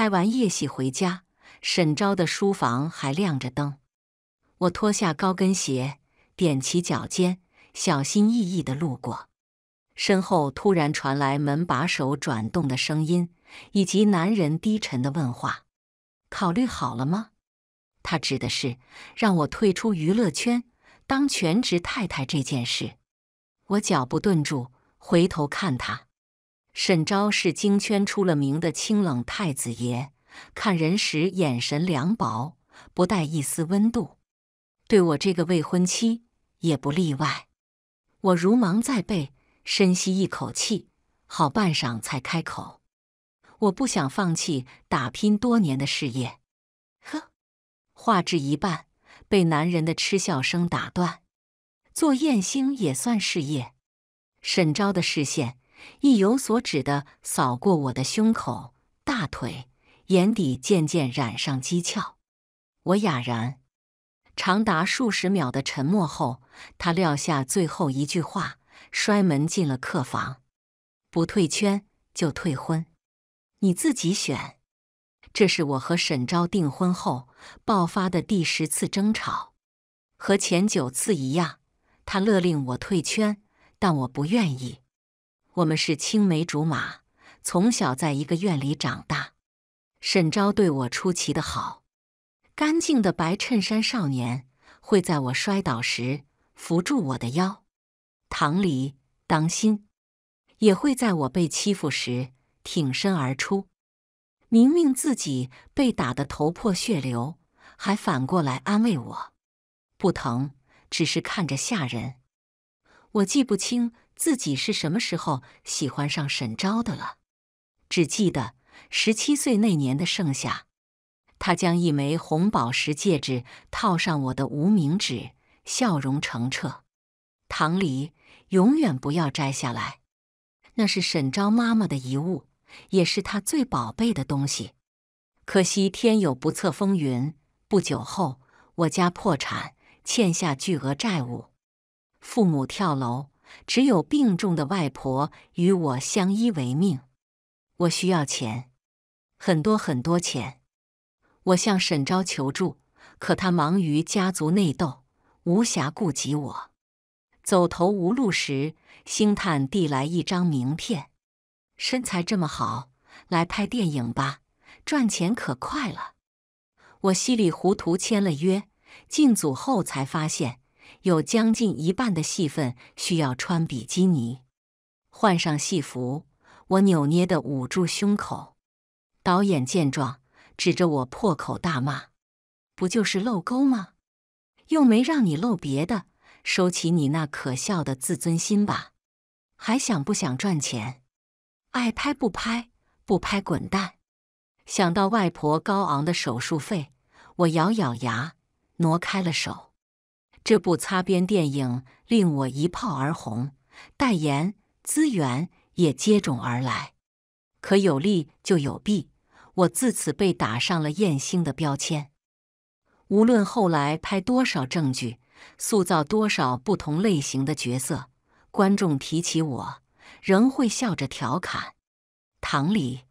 拍完夜戏回家，沈昭的书房还亮着灯。我脱下高跟鞋，踮起脚尖，小心翼翼地路过。身后突然传来门把手转动的声音，以及男人低沉的问话：“考虑好了吗？”他指的是让我退出娱乐圈，当全职太太这件事。我脚步顿住，回头看他。沈昭是京圈出了名的清冷太子爷，看人时眼神凉薄，不带一丝温度，对我这个未婚妻也不例外。我如芒在背，深吸一口气，好半晌才开口：“我不想放弃打拼多年的事业。”呵，话至一半，被男人的嗤笑声打断。做艳星也算事业。沈昭的视线。意有所指的扫过我的胸口、大腿，眼底渐渐染上讥诮。我哑然。长达数十秒的沉默后，他撂下最后一句话，摔门进了客房。不退圈就退婚，你自己选。这是我和沈昭订婚后爆发的第十次争吵，和前九次一样，他勒令我退圈，但我不愿意。我们是青梅竹马，从小在一个院里长大。沈昭对我出奇的好，干净的白衬衫少年，会在我摔倒时扶住我的腰；唐离当心，也会在我被欺负时挺身而出。明明自己被打得头破血流，还反过来安慰我：“不疼，只是看着吓人。”我记不清。自己是什么时候喜欢上沈昭的了？只记得十七岁那年的盛夏，他将一枚红宝石戒指套上我的无名指，笑容澄澈。唐离，永远不要摘下来，那是沈昭妈妈的遗物，也是他最宝贝的东西。可惜天有不测风云，不久后我家破产，欠下巨额债务，父母跳楼。只有病重的外婆与我相依为命。我需要钱，很多很多钱。我向沈昭求助，可他忙于家族内斗，无暇顾及我。走投无路时，星探递来一张名片：“身材这么好，来拍电影吧，赚钱可快了。”我稀里糊涂签了约，进组后才发现。有将近一半的戏份需要穿比基尼，换上戏服，我扭捏的捂住胸口。导演见状，指着我破口大骂：“不就是漏沟吗？又没让你漏别的，收起你那可笑的自尊心吧！还想不想赚钱？爱拍不拍，不拍滚蛋！”想到外婆高昂的手术费，我咬咬牙，挪开了手。这部擦边电影令我一炮而红，代言资源也接踵而来。可有利就有弊，我自此被打上了艳星的标签。无论后来拍多少证据，塑造多少不同类型的角色，观众提起我，仍会笑着调侃：“唐礼，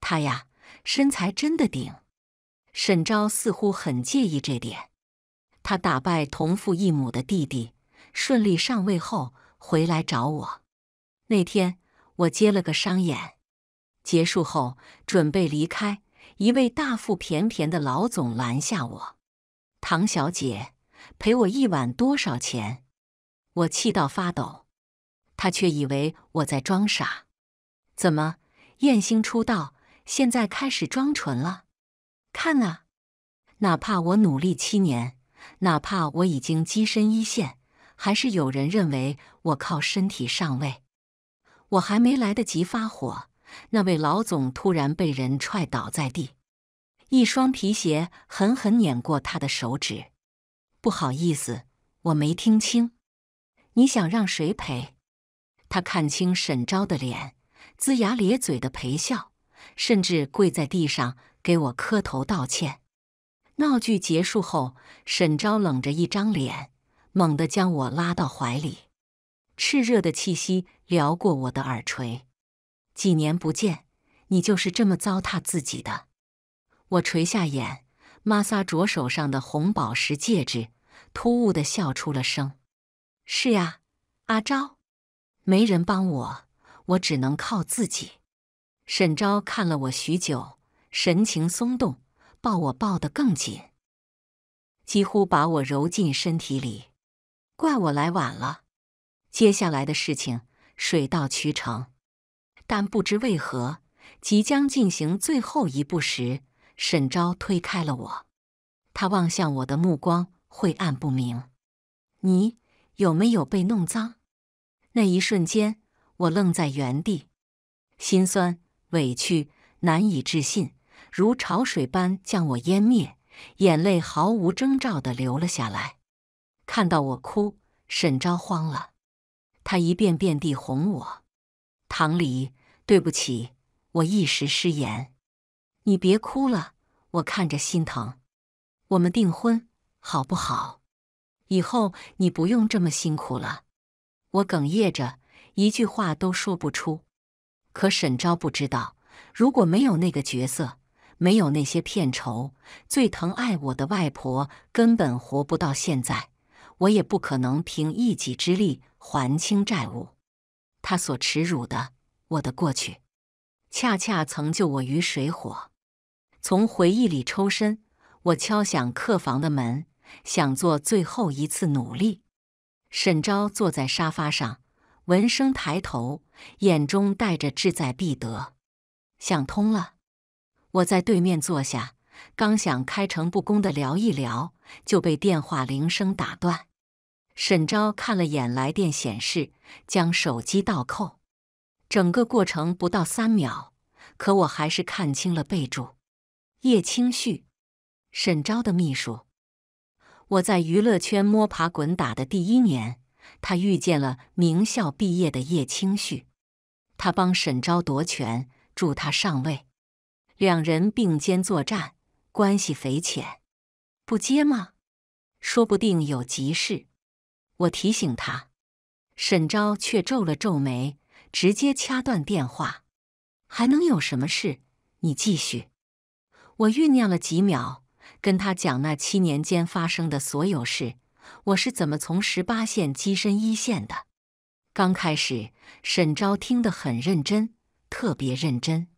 他呀，身材真的顶。”沈昭似乎很介意这点。他打败同父异母的弟弟，顺利上位后回来找我。那天我接了个商演，结束后准备离开，一位大腹便便的老总拦下我：“唐小姐，陪我一晚多少钱？”我气到发抖，他却以为我在装傻。怎么，艳星出道，现在开始装纯了？看啊，哪怕我努力七年。哪怕我已经跻身一线，还是有人认为我靠身体上位。我还没来得及发火，那位老总突然被人踹倒在地，一双皮鞋狠狠碾过他的手指。不好意思，我没听清，你想让谁赔？他看清沈昭的脸，龇牙咧嘴的赔笑，甚至跪在地上给我磕头道歉。闹剧结束后，沈昭冷着一张脸，猛地将我拉到怀里，炽热的气息撩过我的耳垂。几年不见，你就是这么糟蹋自己的。我垂下眼，摩挲着手上的红宝石戒指，突兀的笑出了声。是呀，阿昭，没人帮我，我只能靠自己。沈昭看了我许久，神情松动。抱我抱得更紧，几乎把我揉进身体里。怪我来晚了。接下来的事情水到渠成，但不知为何，即将进行最后一步时，沈昭推开了我。他望向我的目光晦暗不明。你有没有被弄脏？那一瞬间，我愣在原地，心酸、委屈、难以置信。如潮水般将我淹没，眼泪毫无征兆的流了下来。看到我哭，沈昭慌了，他一遍遍地哄我：“唐离，对不起，我一时失言，你别哭了，我看着心疼。我们订婚好不好？以后你不用这么辛苦了。”我哽咽着，一句话都说不出。可沈昭不知道，如果没有那个角色，没有那些片酬，最疼爱我的外婆根本活不到现在，我也不可能凭一己之力还清债务。她所耻辱的我的过去，恰恰曾救我于水火。从回忆里抽身，我敲响客房的门，想做最后一次努力。沈昭坐在沙发上，闻声抬头，眼中带着志在必得，想通了。我在对面坐下，刚想开诚布公的聊一聊，就被电话铃声打断。沈昭看了眼来电显示，将手机倒扣，整个过程不到三秒，可我还是看清了备注：叶青旭，沈昭的秘书。我在娱乐圈摸爬滚打的第一年，他遇见了名校毕业的叶青旭，他帮沈昭夺权，助他上位。两人并肩作战，关系匪浅。不接吗？说不定有急事。我提醒他，沈昭却皱了皱眉，直接掐断电话。还能有什么事？你继续。我酝酿了几秒，跟他讲那七年间发生的所有事，我是怎么从十八线跻身一线的。刚开始，沈昭听得很认真，特别认真。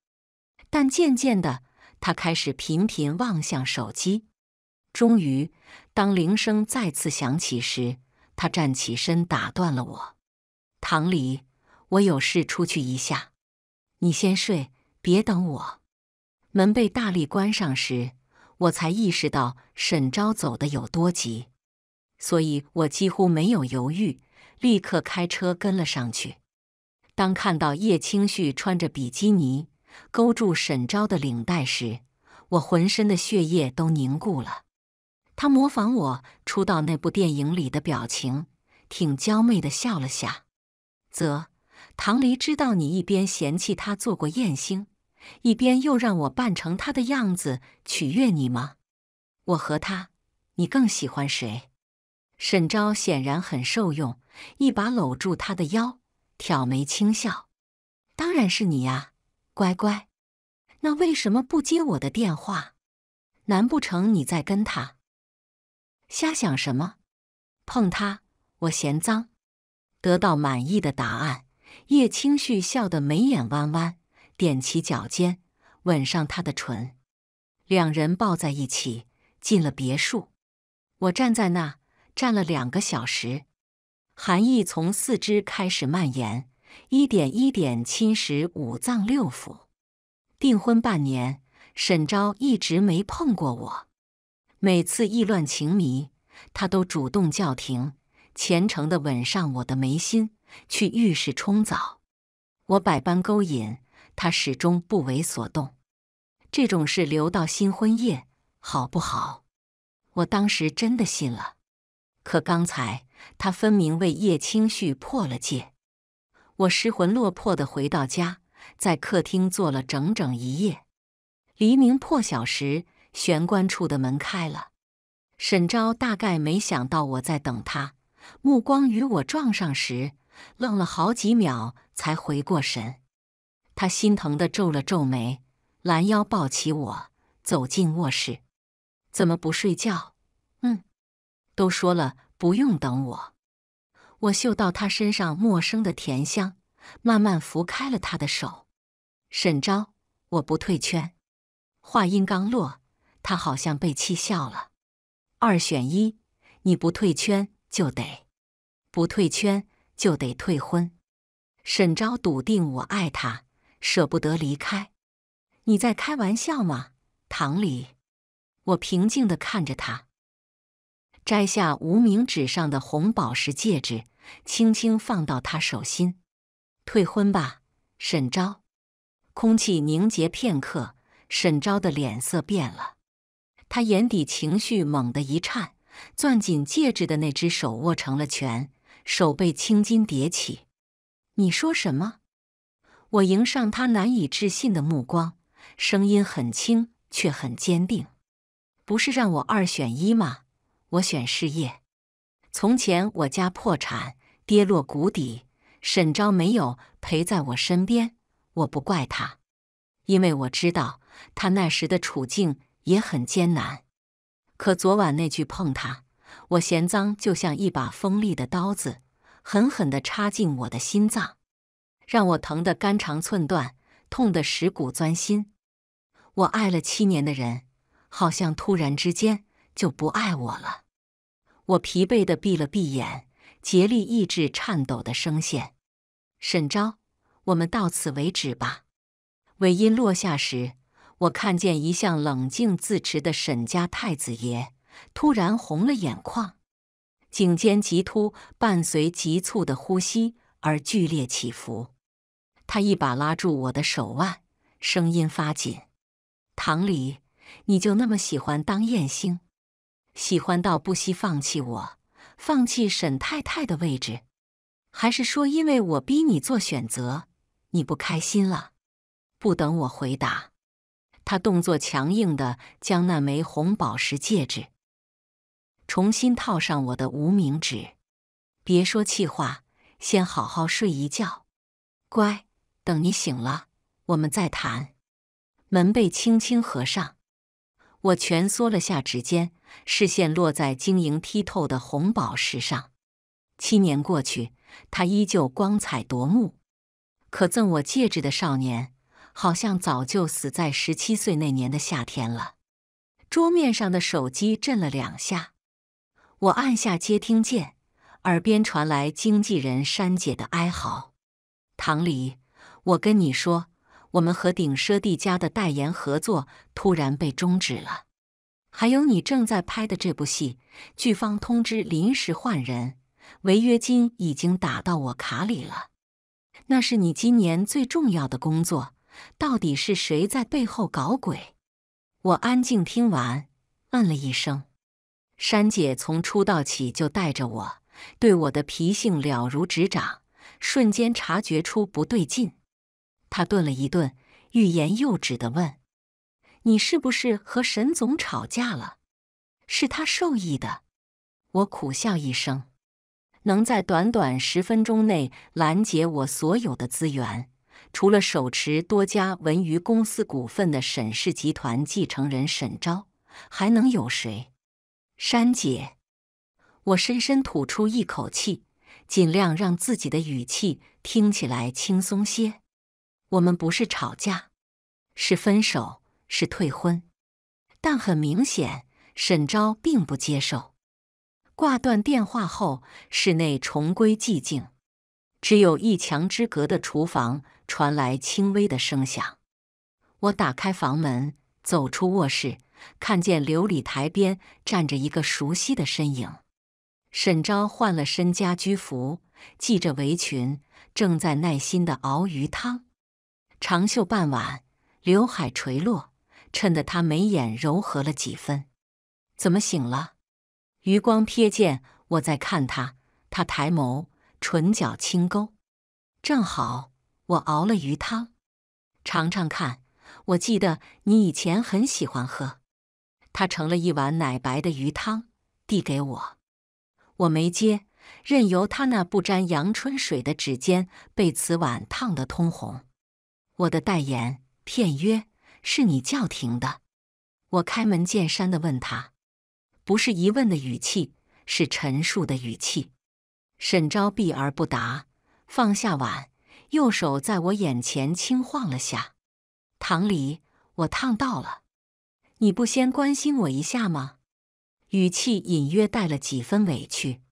但渐渐的，他开始频频望向手机。终于，当铃声再次响起时，他站起身打断了我：“唐离，我有事出去一下，你先睡，别等我。”门被大力关上时，我才意识到沈昭走的有多急，所以我几乎没有犹豫，立刻开车跟了上去。当看到叶清绪穿着比基尼，勾住沈昭的领带时，我浑身的血液都凝固了。他模仿我出道那部电影里的表情，挺娇媚的笑了下。啧，唐离，知道你一边嫌弃他做过艳星，一边又让我扮成他的样子取悦你吗？我和他，你更喜欢谁？沈昭显然很受用，一把搂住他的腰，挑眉轻笑：“当然是你呀。”乖乖，那为什么不接我的电话？难不成你在跟他？瞎想什么？碰他，我嫌脏。得到满意的答案，叶清旭笑得眉眼弯弯，踮起脚尖吻上他的唇，两人抱在一起进了别墅。我站在那，站了两个小时，寒意从四肢开始蔓延。一点一点侵蚀五脏六腑。订婚半年，沈昭一直没碰过我。每次意乱情迷，他都主动叫停，虔诚地吻上我的眉心，去浴室冲澡。我百般勾引，他始终不为所动。这种事留到新婚夜，好不好？我当时真的信了。可刚才他分明为叶清绪破了戒。我失魂落魄的回到家，在客厅坐了整整一夜。黎明破晓时，玄关处的门开了。沈昭大概没想到我在等他，目光与我撞上时，愣了好几秒才回过神。他心疼的皱了皱眉，拦腰抱起我走进卧室。怎么不睡觉？嗯，都说了不用等我。我嗅到他身上陌生的甜香，慢慢拂开了他的手。沈昭，我不退圈。话音刚落，他好像被气笑了。二选一，你不退圈就得不退圈就得退婚。沈昭笃定我爱他，舍不得离开。你在开玩笑吗，唐里？我平静地看着他。摘下无名指上的红宝石戒指，轻轻放到他手心。退婚吧，沈昭。空气凝结片刻，沈昭的脸色变了，他眼底情绪猛地一颤，攥紧戒指的那只手握成了拳，手背青筋叠起。你说什么？我迎上他难以置信的目光，声音很轻却很坚定：“不是让我二选一吗？”我选事业。从前我家破产，跌落谷底，沈昭没有陪在我身边，我不怪他，因为我知道他那时的处境也很艰难。可昨晚那句碰他，我嫌脏，就像一把锋利的刀子，狠狠的插进我的心脏，让我疼得肝肠寸断，痛得蚀骨钻心。我爱了七年的人，好像突然之间。就不爱我了。我疲惫的闭了闭眼，竭力抑制颤抖的声线。沈昭，我们到此为止吧。尾音落下时，我看见一向冷静自持的沈家太子爷突然红了眼眶，颈肩急突，伴随急促的呼吸而剧烈起伏。他一把拉住我的手腕，声音发紧：“唐离，你就那么喜欢当艳星？”喜欢到不惜放弃我，放弃沈太太的位置，还是说因为我逼你做选择，你不开心了？不等我回答，他动作强硬的将那枚红宝石戒指重新套上我的无名指。别说气话，先好好睡一觉，乖。等你醒了，我们再谈。门被轻轻合上。我蜷缩了下指尖，视线落在晶莹剔透的红宝石上。七年过去，它依旧光彩夺目。可赠我戒指的少年，好像早就死在十七岁那年的夏天了。桌面上的手机震了两下，我按下接听键，耳边传来经纪人珊姐的哀嚎：“唐离，我跟你说。”我们和鼎奢帝家的代言合作突然被终止了，还有你正在拍的这部戏，剧方通知临时换人，违约金已经打到我卡里了。那是你今年最重要的工作，到底是谁在背后搞鬼？我安静听完，嗯了一声。珊姐从出道起就带着我，对我的脾性了如指掌，瞬间察觉出不对劲。他顿了一顿，欲言又止的问：“你是不是和沈总吵架了？是他授意的？”我苦笑一声：“能在短短十分钟内拦截我所有的资源，除了手持多家文娱公司股份的沈氏集团继承人沈昭，还能有谁？”山姐，我深深吐出一口气，尽量让自己的语气听起来轻松些。我们不是吵架，是分手，是退婚。但很明显，沈昭并不接受。挂断电话后，室内重归寂静，只有一墙之隔的厨房传来轻微的声响。我打开房门，走出卧室，看见琉璃台边站着一个熟悉的身影。沈昭换了身家居服，系着围裙，正在耐心的熬鱼汤。长袖半挽，刘海垂落，衬得他眉眼柔和了几分。怎么醒了？余光瞥见我在看他，他抬眸，唇角轻勾。正好，我熬了鱼汤，尝尝看。我记得你以前很喜欢喝。他盛了一碗奶白的鱼汤，递给我。我没接，任由他那不沾阳春水的指尖被瓷碗烫得通红。我的代言片约是你叫停的，我开门见山的问他，不是疑问的语气，是陈述的语气。沈昭避而不答，放下碗，右手在我眼前轻晃了下，唐离，我烫到了，你不先关心我一下吗？语气隐约带了几分委屈。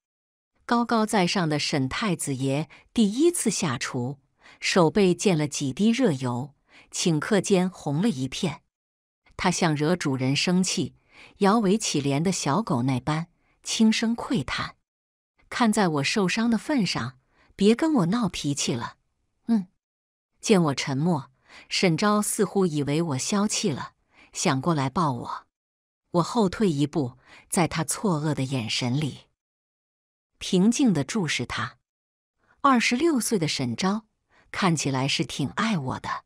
高高在上的沈太子爷第一次下厨。手背溅了几滴热油，顷刻间红了一片。它像惹主人生气、摇尾乞怜的小狗那般轻声喟叹：“看在我受伤的份上，别跟我闹脾气了。”嗯。见我沉默，沈昭似乎以为我消气了，想过来抱我。我后退一步，在他错愕的眼神里，平静地注视他。二十六岁的沈昭。看起来是挺爱我的，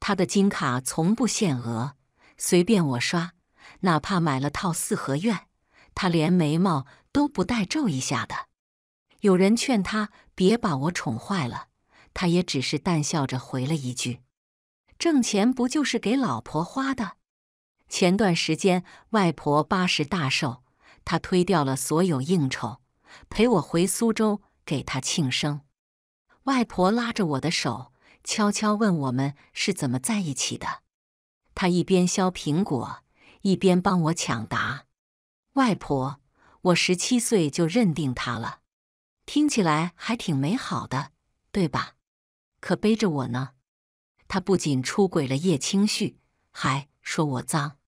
他的金卡从不限额，随便我刷，哪怕买了套四合院，他连眉毛都不带皱一下的。有人劝他别把我宠坏了，他也只是淡笑着回了一句：“挣钱不就是给老婆花的？”前段时间外婆八十大寿，他推掉了所有应酬，陪我回苏州给她庆生。外婆拉着我的手，悄悄问我们是怎么在一起的。她一边削苹果，一边帮我抢答。外婆，我十七岁就认定他了，听起来还挺美好的，对吧？可背着我呢，他不仅出轨了叶青旭，还说我脏。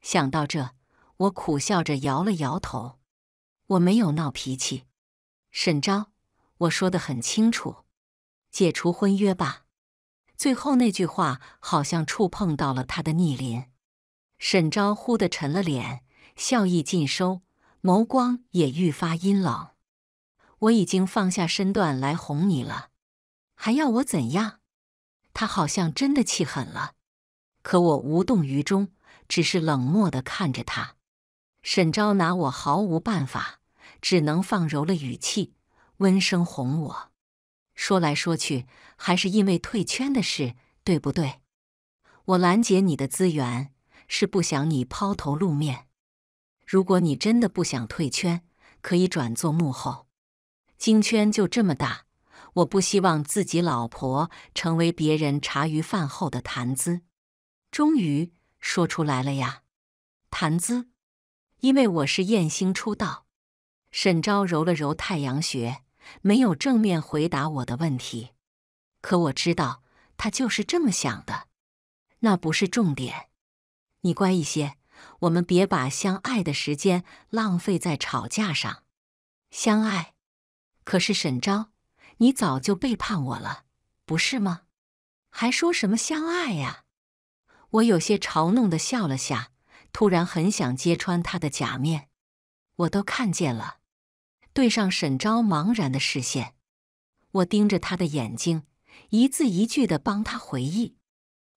想到这，我苦笑着摇了摇头。我没有闹脾气，沈昭，我说的很清楚。解除婚约吧！最后那句话好像触碰到了他的逆鳞，沈昭忽的沉了脸，笑意尽收，眸光也愈发阴冷。我已经放下身段来哄你了，还要我怎样？他好像真的气狠了，可我无动于衷，只是冷漠的看着他。沈昭拿我毫无办法，只能放柔了语气，温声哄我。说来说去，还是因为退圈的事，对不对？我拦截你的资源，是不想你抛头露面。如果你真的不想退圈，可以转做幕后。京圈就这么大，我不希望自己老婆成为别人茶余饭后的谈资。终于说出来了呀，谈资，因为我是艳星出道。沈昭揉了揉太阳穴。没有正面回答我的问题，可我知道他就是这么想的。那不是重点。你乖一些，我们别把相爱的时间浪费在吵架上。相爱？可是沈昭，你早就背叛我了，不是吗？还说什么相爱呀？我有些嘲弄的笑了下，突然很想揭穿他的假面，我都看见了。对上沈昭茫然的视线，我盯着他的眼睛，一字一句的帮他回忆。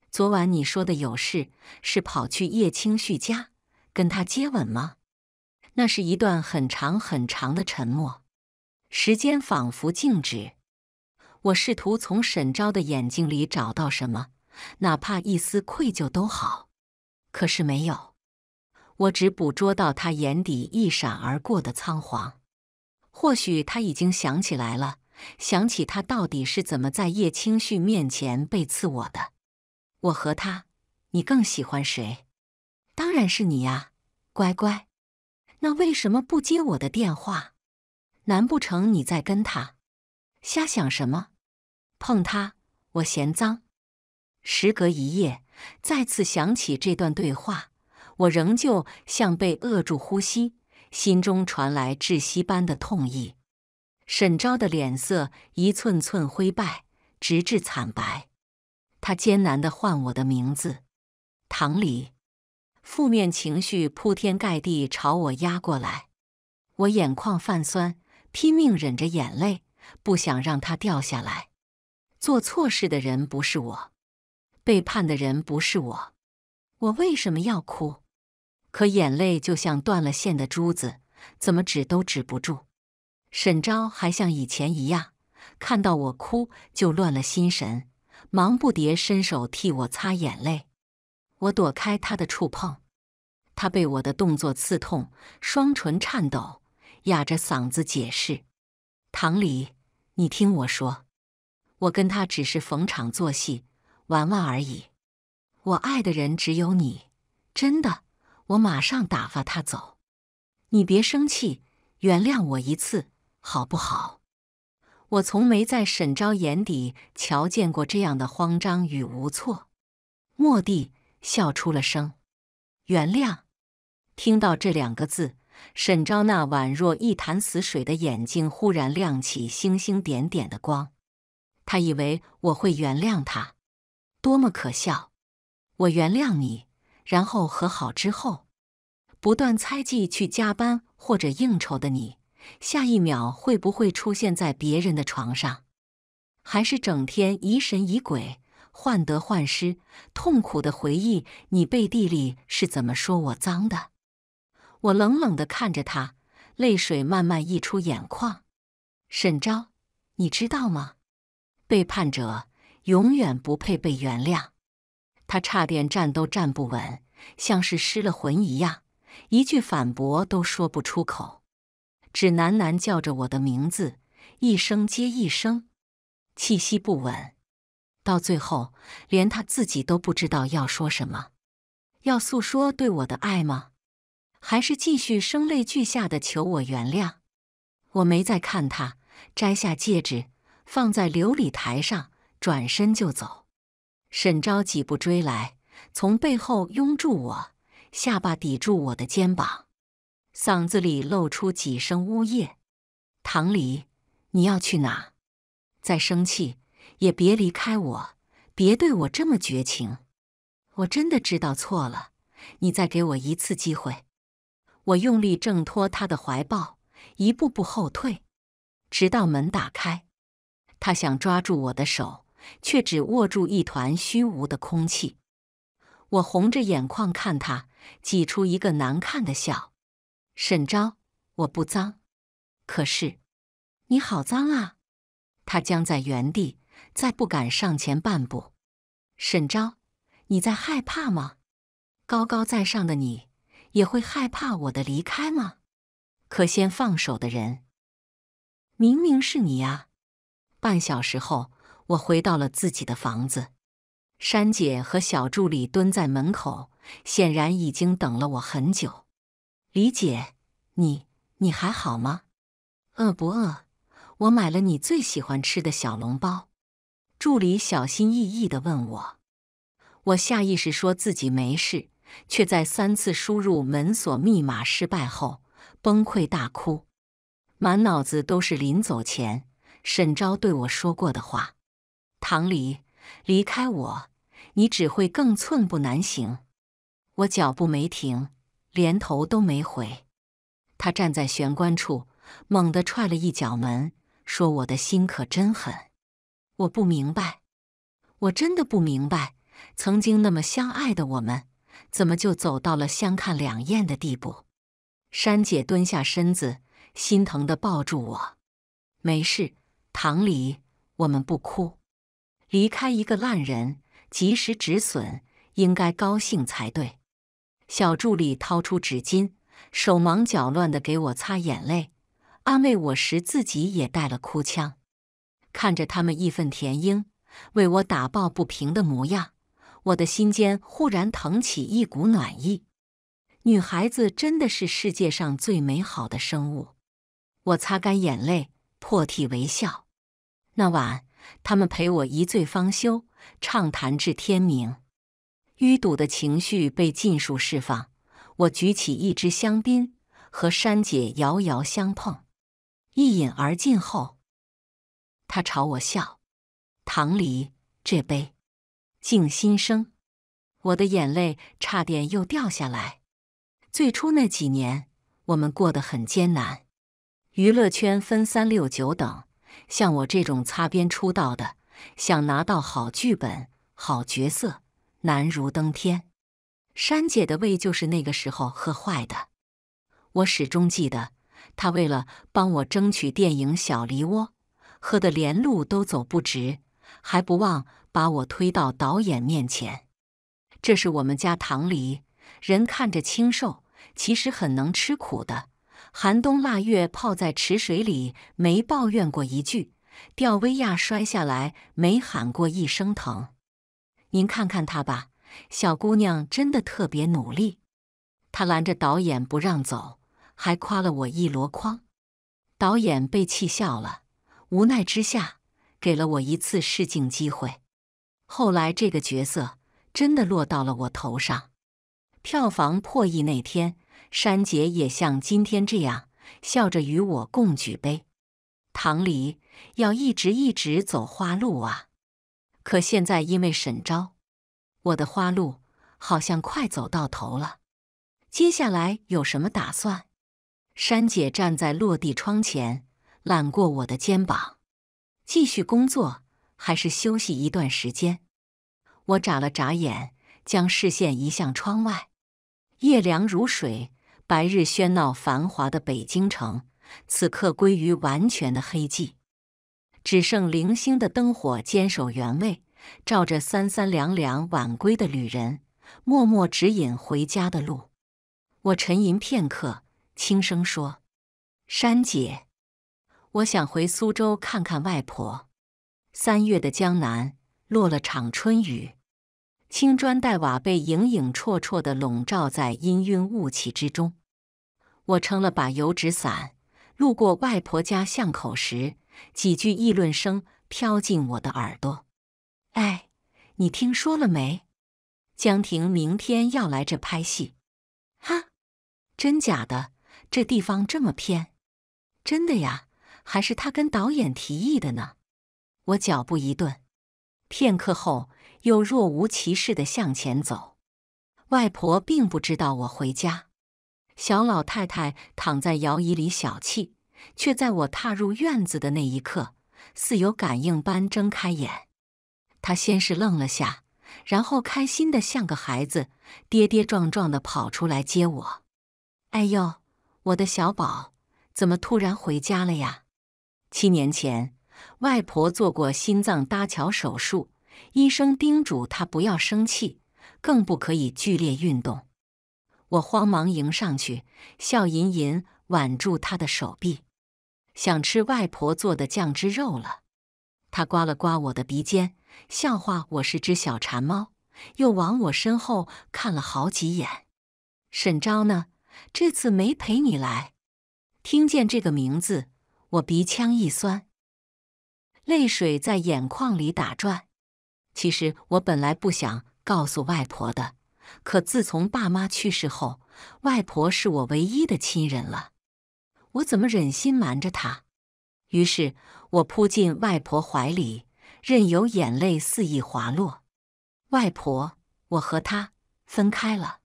昨晚你说的有事，是跑去叶青旭家跟他接吻吗？那是一段很长很长的沉默，时间仿佛静止。我试图从沈昭的眼睛里找到什么，哪怕一丝愧疚都好，可是没有。我只捕捉到他眼底一闪而过的仓皇。或许他已经想起来了，想起他到底是怎么在叶清旭面前背刺我的。我和他，你更喜欢谁？当然是你呀，乖乖。那为什么不接我的电话？难不成你在跟他？瞎想什么？碰他，我嫌脏。时隔一夜，再次想起这段对话，我仍旧像被扼住呼吸。心中传来窒息般的痛意，沈昭的脸色一寸寸灰败，直至惨白。他艰难的唤我的名字：“唐礼。”负面情绪铺天盖地朝我压过来，我眼眶泛酸，拼命忍着眼泪，不想让它掉下来。做错事的人不是我，背叛的人不是我，我为什么要哭？可眼泪就像断了线的珠子，怎么止都止不住。沈昭还像以前一样，看到我哭就乱了心神，忙不迭伸手替我擦眼泪。我躲开他的触碰，他被我的动作刺痛，双唇颤抖，哑着嗓子解释：“唐黎，你听我说，我跟他只是逢场作戏，玩玩而已。我爱的人只有你，真的。”我马上打发他走，你别生气，原谅我一次好不好？我从没在沈昭眼底瞧见过这样的慌张与无措。莫蒂笑出了声，原谅。听到这两个字，沈昭那宛若一潭死水的眼睛忽然亮起星星点点的光。他以为我会原谅他，多么可笑！我原谅你。然后和好之后，不断猜忌、去加班或者应酬的你，下一秒会不会出现在别人的床上？还是整天疑神疑鬼、患得患失、痛苦的回忆你背地里是怎么说我脏的？我冷冷的看着他，泪水慢慢溢出眼眶。沈昭，你知道吗？背叛者永远不配被原谅。他差点站都站不稳，像是失了魂一样，一句反驳都说不出口，只喃喃叫着我的名字，一声接一声，气息不稳，到最后连他自己都不知道要说什么，要诉说对我的爱吗？还是继续声泪俱下的求我原谅？我没再看他，摘下戒指放在琉璃台上，转身就走。沈昭几步追来，从背后拥住我，下巴抵住我的肩膀，嗓子里露出几声呜咽。唐离，你要去哪？再生气也别离开我，别对我这么绝情。我真的知道错了，你再给我一次机会。我用力挣脱他的怀抱，一步步后退，直到门打开。他想抓住我的手。却只握住一团虚无的空气。我红着眼眶看他，挤出一个难看的笑。沈昭，我不脏，可是你好脏啊！他僵在原地，再不敢上前半步。沈昭，你在害怕吗？高高在上的你，也会害怕我的离开吗？可先放手的人，明明是你呀！半小时后。我回到了自己的房子，珊姐和小助理蹲在门口，显然已经等了我很久。李姐，你你还好吗？饿不饿？我买了你最喜欢吃的小笼包。助理小心翼翼地问我，我下意识说自己没事，却在三次输入门锁密码失败后崩溃大哭，满脑子都是临走前沈昭对我说过的话。唐离，离开我，你只会更寸步难行。我脚步没停，连头都没回。他站在玄关处，猛地踹了一脚门，说：“我的心可真狠。”我不明白，我真的不明白，曾经那么相爱的我们，怎么就走到了相看两厌的地步？珊姐蹲下身子，心疼的抱住我：“没事，唐离，我们不哭。”离开一个烂人，及时止损，应该高兴才对。小助理掏出纸巾，手忙脚乱地给我擦眼泪，安慰我时自己也带了哭腔。看着他们义愤填膺、为我打抱不平的模样，我的心间忽然腾起一股暖意。女孩子真的是世界上最美好的生物。我擦干眼泪，破涕为笑。那晚。他们陪我一醉方休，畅谈至天明，淤堵的情绪被尽数释放。我举起一支香槟，和山姐遥遥相碰，一饮而尽后，她朝我笑：“唐离，这杯敬心生。”我的眼泪差点又掉下来。最初那几年，我们过得很艰难。娱乐圈分三六九等。像我这种擦边出道的，想拿到好剧本、好角色，难如登天。珊姐的胃就是那个时候喝坏的。我始终记得，她为了帮我争取电影《小梨窝》，喝的连路都走不直，还不忘把我推到导演面前。这是我们家唐梨，人看着清瘦，其实很能吃苦的。寒冬腊月泡在池水里，没抱怨过一句；吊威亚摔下来，没喊过一声疼。您看看她吧，小姑娘真的特别努力。她拦着导演不让走，还夸了我一箩筐。导演被气笑了，无奈之下给了我一次试镜机会。后来这个角色真的落到了我头上。票房破亿那天。山姐也像今天这样笑着与我共举杯。唐离要一直一直走花路啊！可现在因为沈昭，我的花路好像快走到头了。接下来有什么打算？山姐站在落地窗前，揽过我的肩膀，继续工作还是休息一段时间？我眨了眨眼，将视线移向窗外。夜凉如水。白日喧闹繁华的北京城，此刻归于完全的黑寂，只剩零星的灯火坚守原位，照着三三两两晚归的旅人，默默指引回家的路。我沉吟片刻，轻声说：“山姐，我想回苏州看看外婆。三月的江南落了场春雨，青砖黛瓦被影影绰绰的笼罩在氤氲雾气之中。”我撑了把油纸伞，路过外婆家巷口时，几句议论声飘进我的耳朵。哎，你听说了没？江婷明天要来这拍戏。哈，真假的？这地方这么偏？真的呀，还是他跟导演提议的呢。我脚步一顿，片刻后又若无其事的向前走。外婆并不知道我回家。小老太太躺在摇椅里小憩，却在我踏入院子的那一刻，似有感应般睁开眼。她先是愣了下，然后开心的像个孩子，跌跌撞撞的跑出来接我。哎呦，我的小宝，怎么突然回家了呀？七年前，外婆做过心脏搭桥手术，医生叮嘱她不要生气，更不可以剧烈运动。我慌忙迎上去，笑吟吟挽住他的手臂，想吃外婆做的酱汁肉了。他刮了刮我的鼻尖，笑话我是只小馋猫，又往我身后看了好几眼。沈昭呢？这次没陪你来。听见这个名字，我鼻腔一酸，泪水在眼眶里打转。其实我本来不想告诉外婆的。可自从爸妈去世后，外婆是我唯一的亲人了。我怎么忍心瞒着她？于是，我扑进外婆怀里，任由眼泪肆意滑落。外婆，我和他分开了。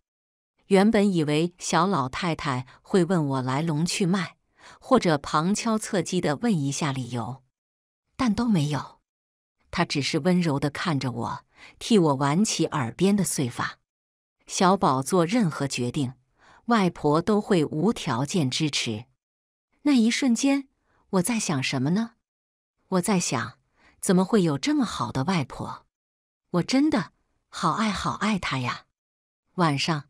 原本以为小老太太会问我来龙去脉，或者旁敲侧击地问一下理由，但都没有。她只是温柔地看着我，替我挽起耳边的碎发。小宝做任何决定，外婆都会无条件支持。那一瞬间，我在想什么呢？我在想，怎么会有这么好的外婆？我真的好爱好爱她呀！晚上，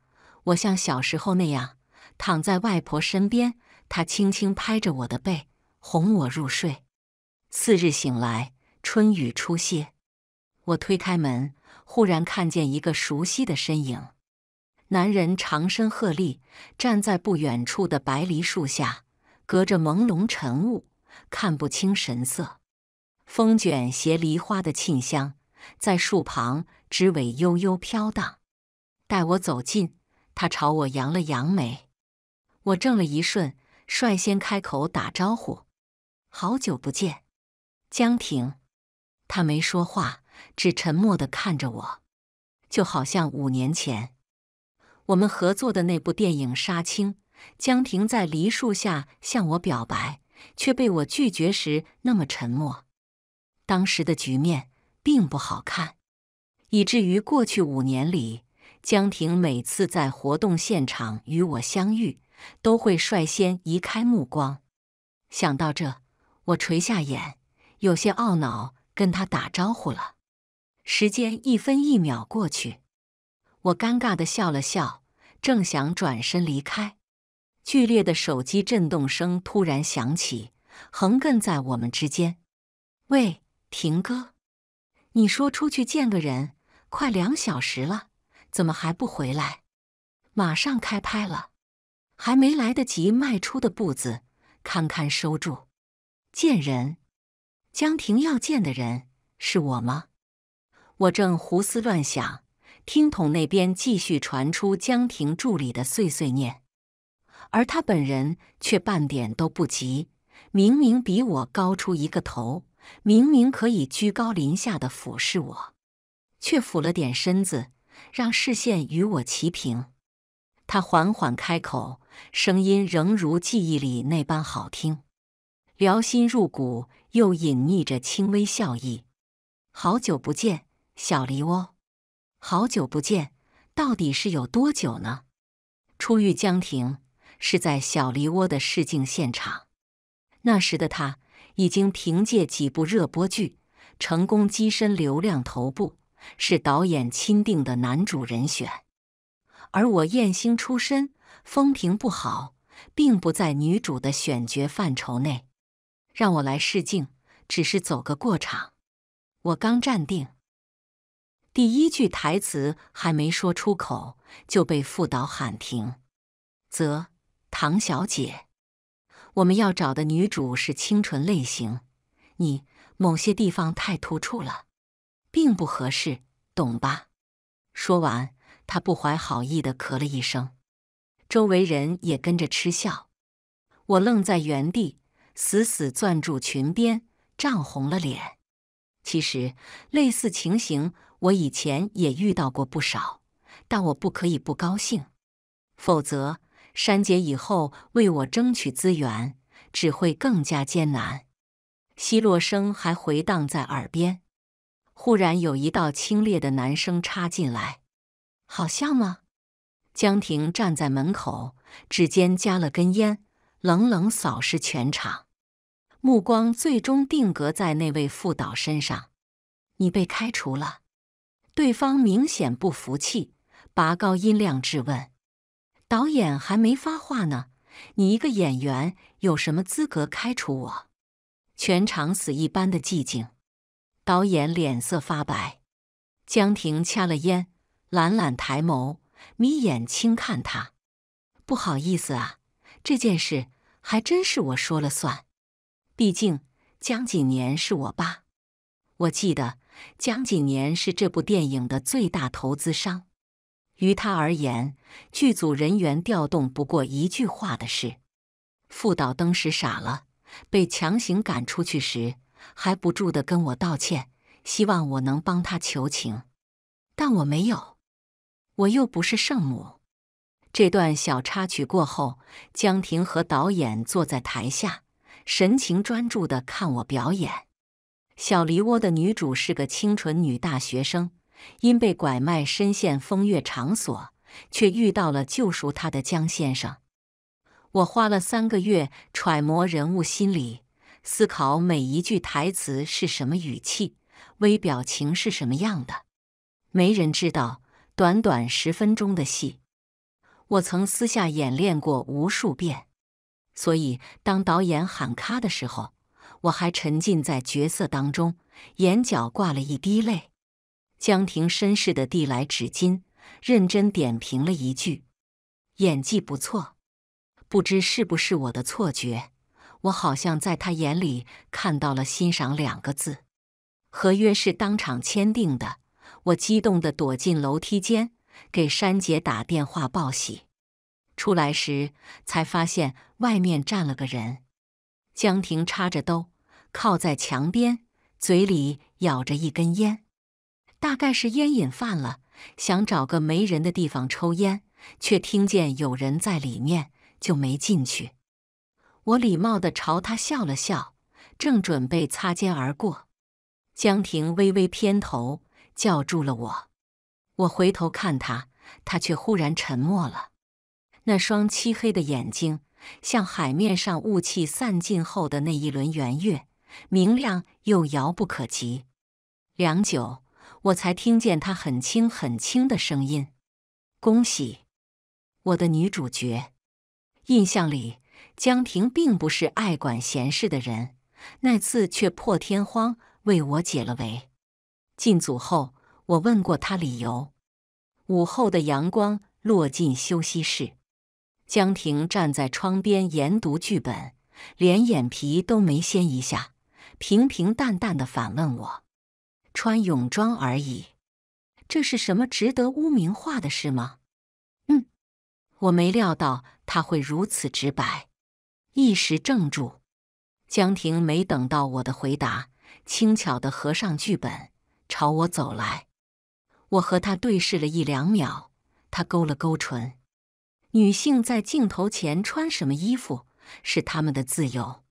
我像小时候那样躺在外婆身边，她轻轻拍着我的背，哄我入睡。次日醒来，春雨初歇，我推开门，忽然看见一个熟悉的身影。男人长身鹤立，站在不远处的白梨树下，隔着朦胧晨雾，看不清神色。风卷携梨花的沁香，在树旁枝尾悠悠飘荡。待我走近，他朝我扬了扬眉。我怔了一瞬，率先开口打招呼：“好久不见，江婷。”他没说话，只沉默地看着我，就好像五年前。我们合作的那部电影杀青，江婷在梨树下向我表白，却被我拒绝时那么沉默。当时的局面并不好看，以至于过去五年里，江婷每次在活动现场与我相遇，都会率先移开目光。想到这，我垂下眼，有些懊恼，跟他打招呼了。时间一分一秒过去。我尴尬的笑了笑，正想转身离开，剧烈的手机震动声突然响起，横亘在我们之间。喂，婷哥，你说出去见个人，快两小时了，怎么还不回来？马上开拍了，还没来得及迈出的步子，堪堪收住。见人，江婷要见的人是我吗？我正胡思乱想。听筒那边继续传出江亭助理的碎碎念，而他本人却半点都不急。明明比我高出一个头，明明可以居高临下的俯视我，却俯了点身子，让视线与我齐平。他缓缓开口，声音仍如记忆里那般好听，撩心入骨，又隐匿着轻微笑意。好久不见，小梨哦。好久不见，到底是有多久呢？初遇江婷是在小梨窝的试镜现场，那时的他已经凭借几部热播剧成功跻身流量头部，是导演钦定的男主人选。而我艳星出身，风评不好，并不在女主的选角范畴内，让我来试镜只是走个过场。我刚站定。第一句台词还没说出口，就被副导喊停。则唐小姐，我们要找的女主是清纯类型，你某些地方太突出了，并不合适，懂吧？说完，他不怀好意地咳了一声，周围人也跟着嗤笑。我愣在原地，死死攥住裙边，涨红了脸。其实类似情形。我以前也遇到过不少，但我不可以不高兴，否则珊姐以后为我争取资源只会更加艰难。奚落声还回荡在耳边，忽然有一道清冽的男声插进来：“好像吗？”江婷站在门口，指尖夹了根烟，冷冷扫视全场，目光最终定格在那位副导身上：“你被开除了。”对方明显不服气，拔高音量质问：“导演还没发话呢，你一个演员有什么资格开除我？”全场死一般的寂静。导演脸色发白。江婷掐了烟，懒懒抬眸，眯眼轻看他：“不好意思啊，这件事还真是我说了算。毕竟江景年是我爸，我记得。”江锦年是这部电影的最大投资商，于他而言，剧组人员调动不过一句话的事。副导当时傻了，被强行赶出去时，还不住的跟我道歉，希望我能帮他求情，但我没有，我又不是圣母。这段小插曲过后，江婷和导演坐在台下，神情专注的看我表演。小梨窝的女主是个清纯女大学生，因被拐卖深陷风月场所，却遇到了救赎她的江先生。我花了三个月揣摩人物心理，思考每一句台词是什么语气、微表情是什么样的。没人知道，短短十分钟的戏，我曾私下演练过无数遍。所以，当导演喊咔的时候。我还沉浸在角色当中，眼角挂了一滴泪。江婷绅士的递来纸巾，认真点评了一句：“演技不错。”不知是不是我的错觉，我好像在他眼里看到了“欣赏”两个字。合约是当场签订的，我激动地躲进楼梯间，给珊姐打电话报喜。出来时才发现外面站了个人。江婷插着兜，靠在墙边，嘴里咬着一根烟，大概是烟瘾犯了，想找个没人的地方抽烟，却听见有人在里面，就没进去。我礼貌地朝他笑了笑，正准备擦肩而过，江婷微微偏头叫住了我。我回头看他，他却忽然沉默了，那双漆黑的眼睛。像海面上雾气散尽后的那一轮圆月，明亮又遥不可及。良久，我才听见他很轻很轻的声音：“恭喜我的女主角。”印象里，江婷并不是爱管闲事的人，那次却破天荒为我解了围。进组后，我问过他理由。午后的阳光落进休息室。江婷站在窗边研读剧本，连眼皮都没掀一下，平平淡淡的反问我：“穿泳装而已，这是什么值得污名化的事吗？”“嗯。”我没料到他会如此直白，一时怔住。江婷没等到我的回答，轻巧的合上剧本，朝我走来。我和他对视了一两秒，他勾了勾唇。女性在镜头前穿什么衣服是他们的自由，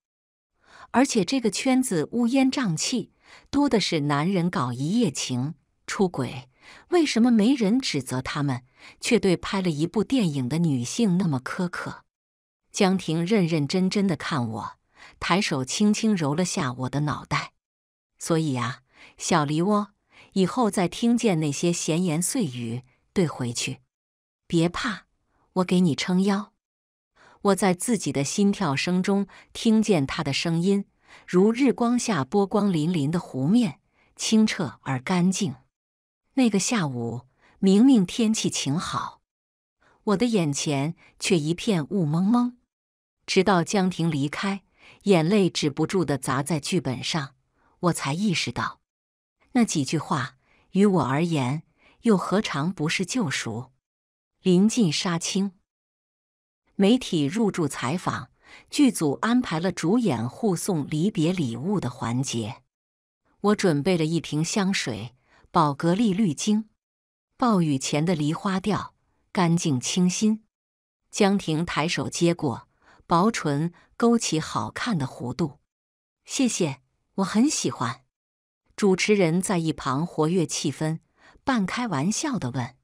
而且这个圈子乌烟瘴气，多的是男人搞一夜情、出轨，为什么没人指责他们，却对拍了一部电影的女性那么苛刻？江婷认认真真的看我，抬手轻轻揉了下我的脑袋。所以啊，小梨窝，以后再听见那些闲言碎语，怼回去，别怕。我给你撑腰。我在自己的心跳声中听见他的声音，如日光下波光粼粼的湖面，清澈而干净。那个下午明明天气晴好，我的眼前却一片雾蒙蒙。直到江婷离开，眼泪止不住的砸在剧本上，我才意识到，那几句话于我而言，又何尝不是救赎？临近杀青，媒体入驻采访，剧组安排了主演互送离别礼物的环节。我准备了一瓶香水，宝格丽绿晶，暴雨前的梨花调，干净清新。江婷抬手接过，薄唇勾起好看的弧度，谢谢，我很喜欢。主持人在一旁活跃气氛，半开玩笑的问。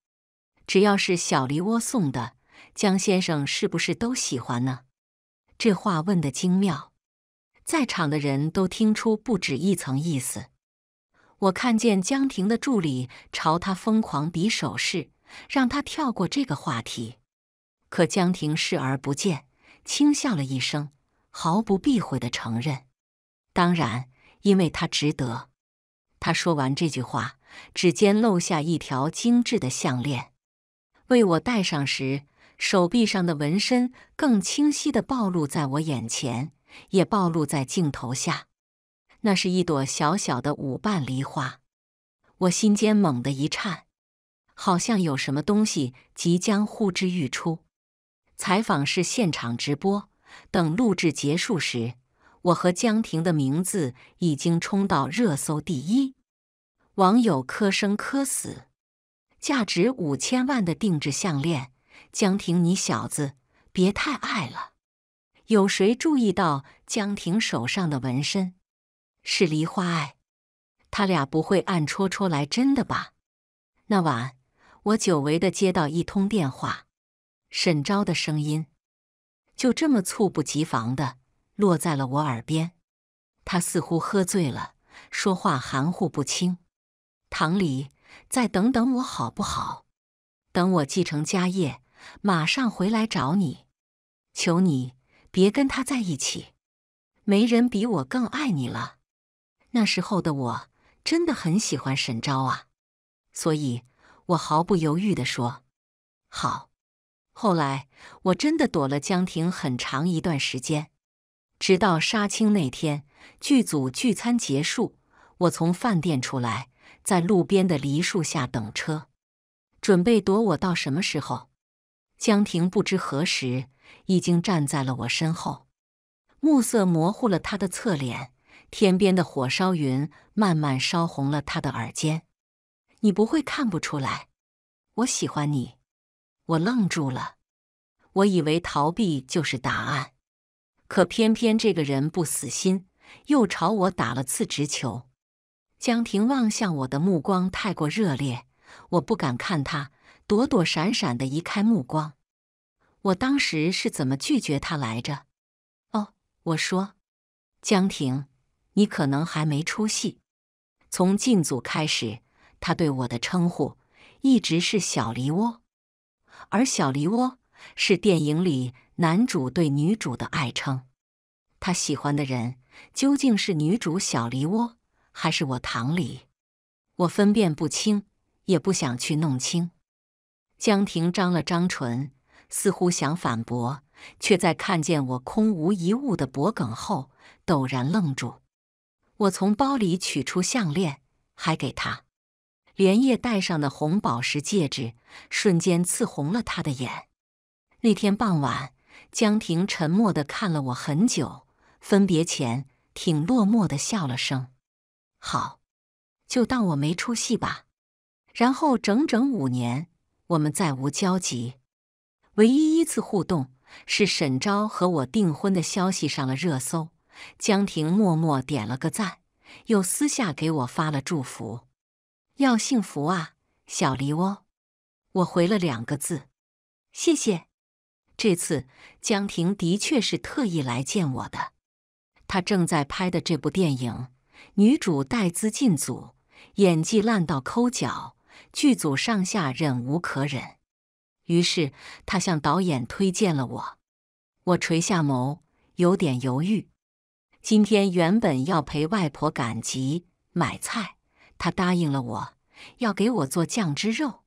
只要是小梨窝送的，江先生是不是都喜欢呢？这话问的精妙，在场的人都听出不止一层意思。我看见江婷的助理朝他疯狂比手势，让他跳过这个话题。可江婷视而不见，轻笑了一声，毫不避讳的承认：“当然，因为他值得。”他说完这句话，指尖漏下一条精致的项链。为我戴上时，手臂上的纹身更清晰地暴露在我眼前，也暴露在镜头下。那是一朵小小的五瓣梨花，我心间猛地一颤，好像有什么东西即将呼之欲出。采访是现场直播，等录制结束时，我和江婷的名字已经冲到热搜第一，网友磕生磕死。价值五千万的定制项链，江婷，你小子别太爱了。有谁注意到江婷手上的纹身是梨花爱？他俩不会暗戳戳来真的吧？那晚，我久违的接到一通电话，沈昭的声音就这么猝不及防的落在了我耳边。他似乎喝醉了，说话含糊不清。唐黎。再等等我好不好？等我继承家业，马上回来找你。求你别跟他在一起。没人比我更爱你了。那时候的我真的很喜欢沈昭啊，所以我毫不犹豫地说：“好。”后来我真的躲了江婷很长一段时间，直到杀青那天，剧组聚餐结束，我从饭店出来。在路边的梨树下等车，准备躲我到什么时候？江婷不知何时已经站在了我身后，暮色模糊了他的侧脸，天边的火烧云慢慢烧红了他的耳尖。你不会看不出来，我喜欢你。我愣住了，我以为逃避就是答案，可偏偏这个人不死心，又朝我打了次直球。江婷望向我的目光太过热烈，我不敢看她，躲躲闪闪的移开目光。我当时是怎么拒绝他来着？哦，我说，江婷，你可能还没出戏。从进组开始，他对我的称呼一直是“小梨窝”，而“小梨窝”是电影里男主对女主的爱称。他喜欢的人究竟是女主“小梨窝”？还是我堂里，我分辨不清，也不想去弄清。江婷张了张唇，似乎想反驳，却在看见我空无一物的脖梗后，陡然愣住。我从包里取出项链，还给他，连夜戴上的红宝石戒指，瞬间刺红了他的眼。那天傍晚，江婷沉默的看了我很久，分别前挺落寞的笑了声。好，就当我没出息吧。然后整整五年，我们再无交集。唯一一次互动是沈昭和我订婚的消息上了热搜，江婷默默点了个赞，又私下给我发了祝福：“要幸福啊，小黎哦。”我回了两个字：“谢谢。”这次江婷的确是特意来见我的，她正在拍的这部电影。女主带资进组，演技烂到抠脚，剧组上下忍无可忍。于是他向导演推荐了我。我垂下眸，有点犹豫。今天原本要陪外婆赶集买菜，他答应了我要给我做酱汁肉。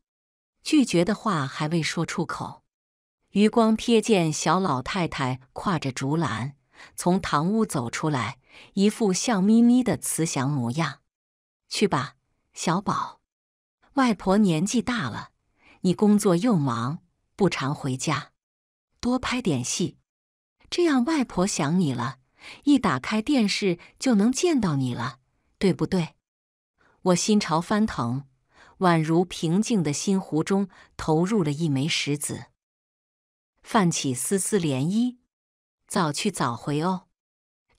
拒绝的话还未说出口，余光瞥见小老太太挎着竹篮从堂屋走出来。一副笑眯眯的慈祥模样。去吧，小宝。外婆年纪大了，你工作又忙，不常回家，多拍点戏，这样外婆想你了，一打开电视就能见到你了，对不对？我心潮翻腾，宛如平静的心湖中投入了一枚石子，泛起丝丝涟漪。早去早回哦。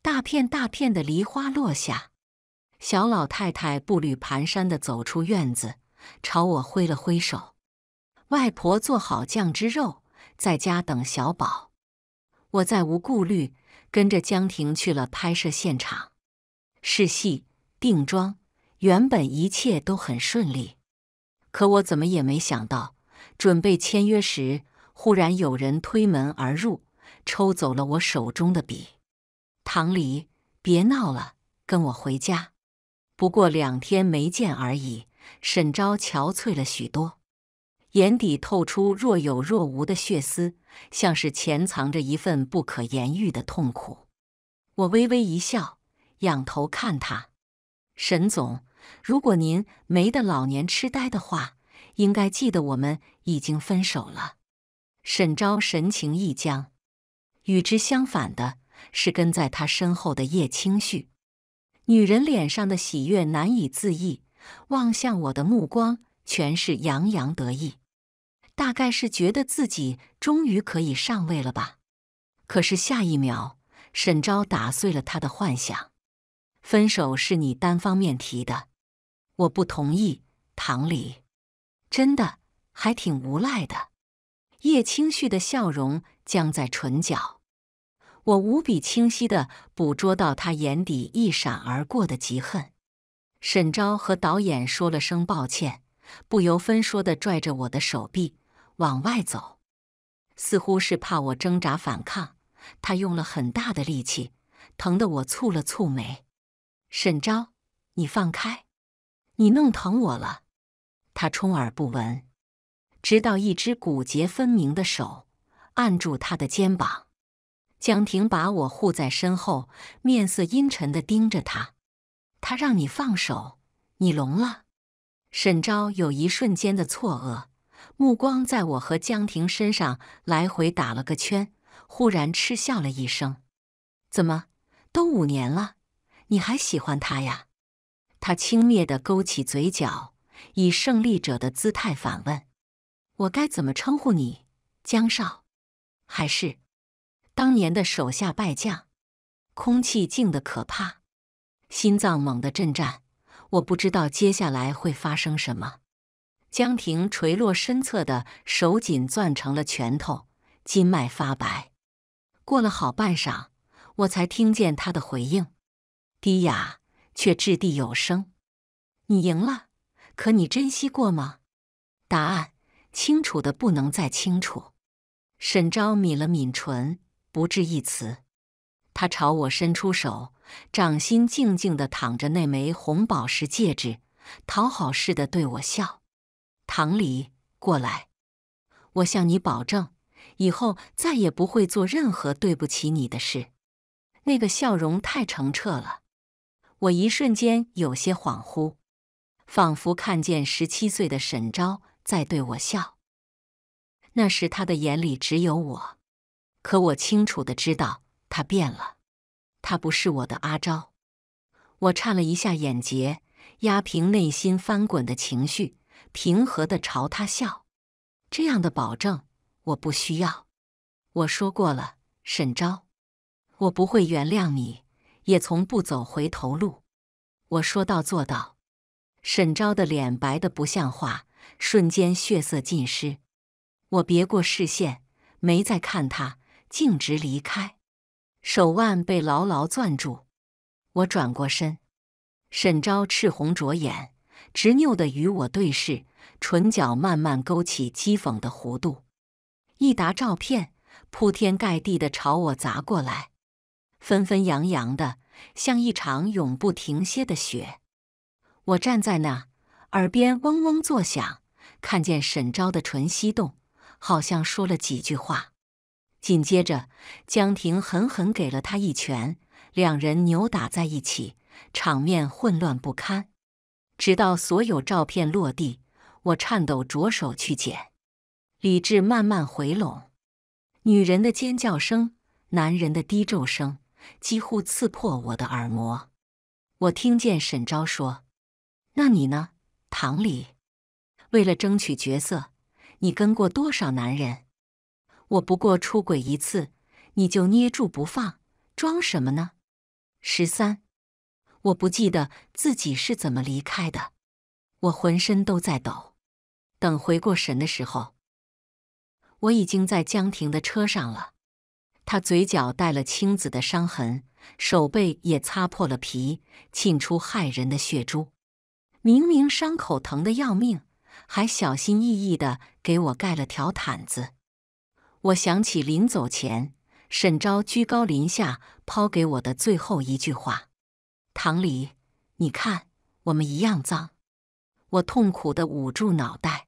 大片大片的梨花落下，小老太太步履蹒跚地走出院子，朝我挥了挥手。外婆做好酱汁肉，在家等小宝。我再无顾虑，跟着江婷去了拍摄现场，试戏、定妆。原本一切都很顺利，可我怎么也没想到，准备签约时，忽然有人推门而入，抽走了我手中的笔。唐离，别闹了，跟我回家。不过两天没见而已。沈昭憔悴了许多，眼底透出若有若无的血丝，像是潜藏着一份不可言喻的痛苦。我微微一笑，仰头看他。沈总，如果您没得老年痴呆的话，应该记得我们已经分手了。沈昭神情一僵，与之相反的。是跟在他身后的叶青绪，女人脸上的喜悦难以自抑，望向我的目光全是洋洋得意，大概是觉得自己终于可以上位了吧。可是下一秒，沈昭打碎了他的幻想。分手是你单方面提的，我不同意。唐离，真的还挺无赖的。叶青绪的笑容僵在唇角。我无比清晰地捕捉到他眼底一闪而过的嫉恨。沈昭和导演说了声抱歉，不由分说地拽着我的手臂往外走，似乎是怕我挣扎反抗，他用了很大的力气，疼得我蹙了蹙眉。沈昭，你放开，你弄疼我了。他充耳不闻，直到一只骨节分明的手按住他的肩膀。江婷把我护在身后面色阴沉地盯着他，他让你放手，你聋了？沈昭有一瞬间的错愕，目光在我和江婷身上来回打了个圈，忽然嗤笑了一声：“怎么，都五年了，你还喜欢他呀？”他轻蔑地勾起嘴角，以胜利者的姿态反问：“我该怎么称呼你，江少，还是？”当年的手下败将，空气静得可怕，心脏猛地震颤。我不知道接下来会发生什么。江婷垂落身侧的手紧攥成了拳头，筋脉发白。过了好半晌，我才听见他的回应，低哑却掷地有声：“你赢了，可你珍惜过吗？”答案清楚的不能再清楚。沈昭抿了抿唇。不置一词，他朝我伸出手，掌心静静地躺着那枚红宝石戒指，讨好似的对我笑：“唐离，过来，我向你保证，以后再也不会做任何对不起你的事。”那个笑容太澄澈了，我一瞬间有些恍惚，仿佛看见十七岁的沈昭在对我笑，那时他的眼里只有我。可我清楚的知道，他变了，他不是我的阿昭。我颤了一下眼睫，压平内心翻滚的情绪，平和的朝他笑。这样的保证我不需要。我说过了，沈昭，我不会原谅你，也从不走回头路。我说到做到。沈昭的脸白的不像话，瞬间血色尽失。我别过视线，没再看他。径直离开，手腕被牢牢攥住。我转过身，沈昭赤红着眼，执拗的与我对视，唇角慢慢勾起讥讽的弧度。一沓照片铺天盖地的朝我砸过来，纷纷扬扬的，像一场永不停歇的雪。我站在那，耳边嗡嗡作响，看见沈昭的唇翕动，好像说了几句话。紧接着，江婷狠狠给了他一拳，两人扭打在一起，场面混乱不堪。直到所有照片落地，我颤抖着手去捡，理智慢慢回笼。女人的尖叫声，男人的低咒声，几乎刺破我的耳膜。我听见沈昭说：“那你呢，唐丽？为了争取角色，你跟过多少男人？”我不过出轨一次，你就捏住不放，装什么呢？十三，我不记得自己是怎么离开的，我浑身都在抖。等回过神的时候，我已经在江婷的车上了。他嘴角带了青紫的伤痕，手背也擦破了皮，沁出骇人的血珠。明明伤口疼得要命，还小心翼翼的给我盖了条毯子。我想起临走前，沈昭居高临下抛给我的最后一句话：“唐离，你看，我们一样脏。”我痛苦的捂住脑袋，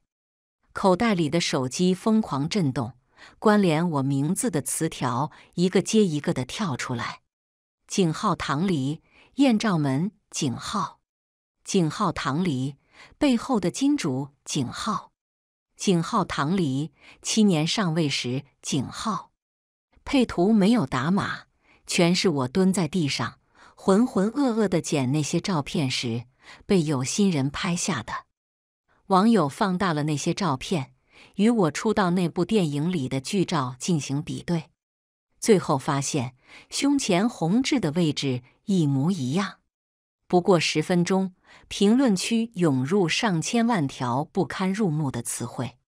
口袋里的手机疯狂震动，关联我名字的词条一个接一个的跳出来：“井号唐离，艳照门井号井号唐离，背后的金主井号。”景浩唐离七年上位时，景浩。配图没有打码，全是我蹲在地上浑浑噩噩的捡那些照片时被有心人拍下的。网友放大了那些照片，与我出道那部电影里的剧照进行比对，最后发现胸前红痣的位置一模一样。不过十分钟，评论区涌入上千万条不堪入目的词汇，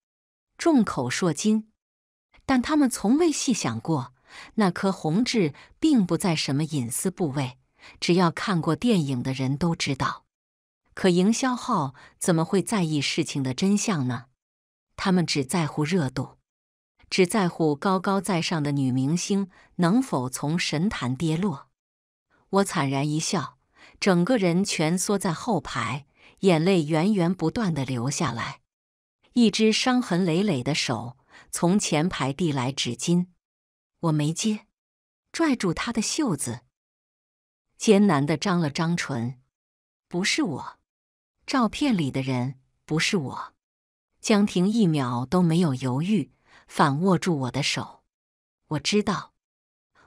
众口铄金。但他们从未细想过，那颗红痣并不在什么隐私部位，只要看过电影的人都知道。可营销号怎么会在意事情的真相呢？他们只在乎热度，只在乎高高在上的女明星能否从神坛跌落。我惨然一笑。整个人蜷缩在后排，眼泪源源不断的流下来。一只伤痕累累的手从前排递来纸巾，我没接，拽住他的袖子，艰难的张了张唇：“不是我，照片里的人不是我。”江婷一秒都没有犹豫，反握住我的手。我知道，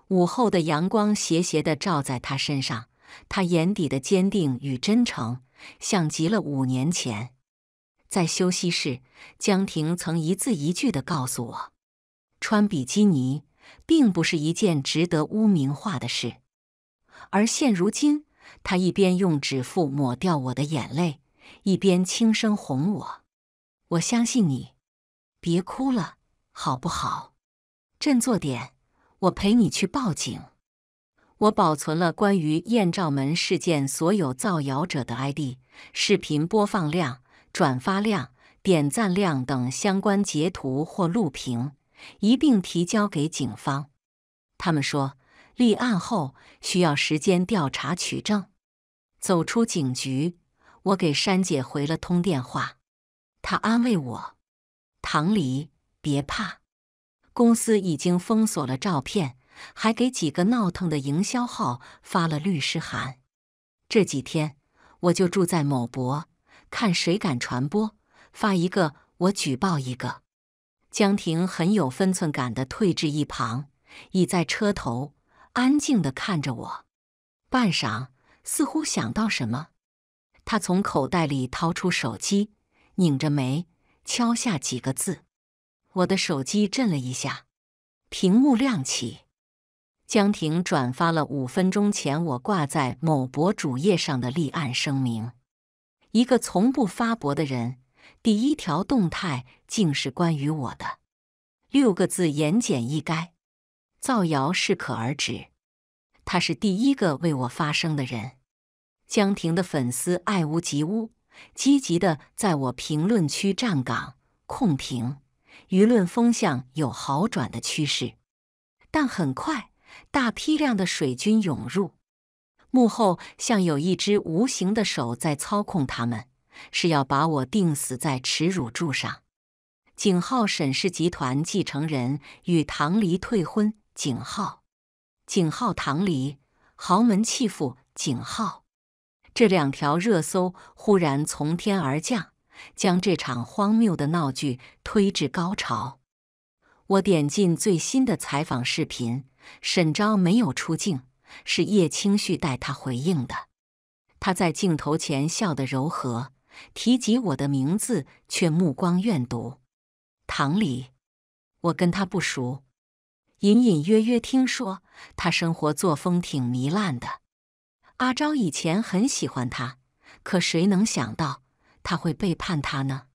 午后的阳光斜斜的照在他身上。他眼底的坚定与真诚，像极了五年前在休息室，江婷曾一字一句地告诉我：“穿比基尼并不是一件值得污名化的事。”而现如今，他一边用指腹抹掉我的眼泪，一边轻声哄我：“我相信你，别哭了，好不好？振作点，我陪你去报警。”我保存了关于艳照门事件所有造谣者的 ID、视频播放量、转发量、点赞量等相关截图或录屏，一并提交给警方。他们说立案后需要时间调查取证。走出警局，我给珊姐回了通电话，她安慰我：“唐黎，别怕，公司已经封锁了照片。”还给几个闹腾的营销号发了律师函。这几天我就住在某博，看谁敢传播，发一个我举报一个。江婷很有分寸感的退至一旁，倚在车头，安静的看着我。半晌，似乎想到什么，他从口袋里掏出手机，拧着眉敲下几个字。我的手机震了一下，屏幕亮起。江婷转发了五分钟前我挂在某博主页上的立案声明。一个从不发博的人，第一条动态竟是关于我的。六个字，言简意赅，造谣适可而止。他是第一个为我发声的人。江婷的粉丝爱屋及乌，积极的在我评论区站岗控评，舆论风向有好转的趋势。但很快。大批量的水军涌入，幕后像有一只无形的手在操控他们，是要把我钉死在耻辱柱上。景浩，沈氏集团继承人与唐离退婚。景浩，景浩，唐离，豪门弃妇。景浩，这两条热搜忽然从天而降，将这场荒谬的闹剧推至高潮。我点进最新的采访视频。沈昭没有出镜，是叶青旭带他回应的。他在镜头前笑得柔和，提及我的名字却目光怨毒。唐礼，我跟他不熟，隐隐约约听说他生活作风挺糜烂的。阿昭以前很喜欢他，可谁能想到他会背叛他呢？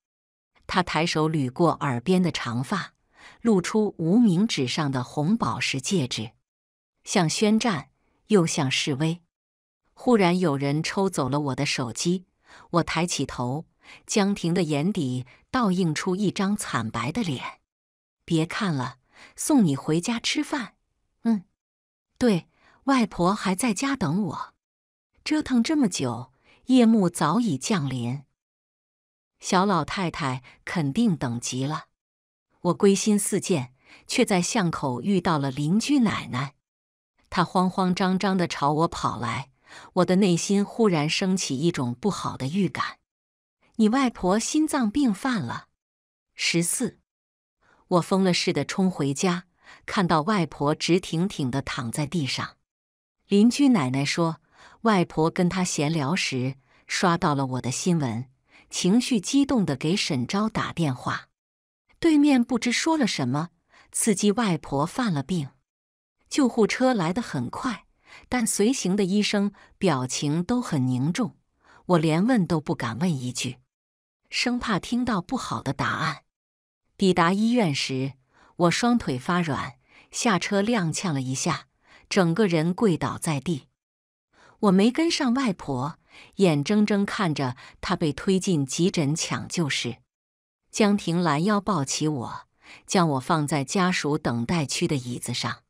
他抬手捋过耳边的长发。露出无名指上的红宝石戒指，像宣战又像示威。忽然有人抽走了我的手机，我抬起头，江婷的眼底倒映出一张惨白的脸。别看了，送你回家吃饭。嗯，对外婆还在家等我，折腾这么久，夜幕早已降临，小老太太肯定等急了。我归心似箭，却在巷口遇到了邻居奶奶。她慌慌张张的朝我跑来，我的内心忽然升起一种不好的预感。你外婆心脏病犯了。十四，我疯了似的冲回家，看到外婆直挺挺的躺在地上。邻居奶奶说，外婆跟她闲聊时刷到了我的新闻，情绪激动的给沈昭打电话。对面不知说了什么，刺激外婆犯了病。救护车来得很快，但随行的医生表情都很凝重，我连问都不敢问一句，生怕听到不好的答案。抵达医院时，我双腿发软，下车踉跄了一下，整个人跪倒在地。我没跟上外婆，眼睁睁看着她被推进急诊抢救室。江婷拦腰抱起我，将我放在家属等待区的椅子上。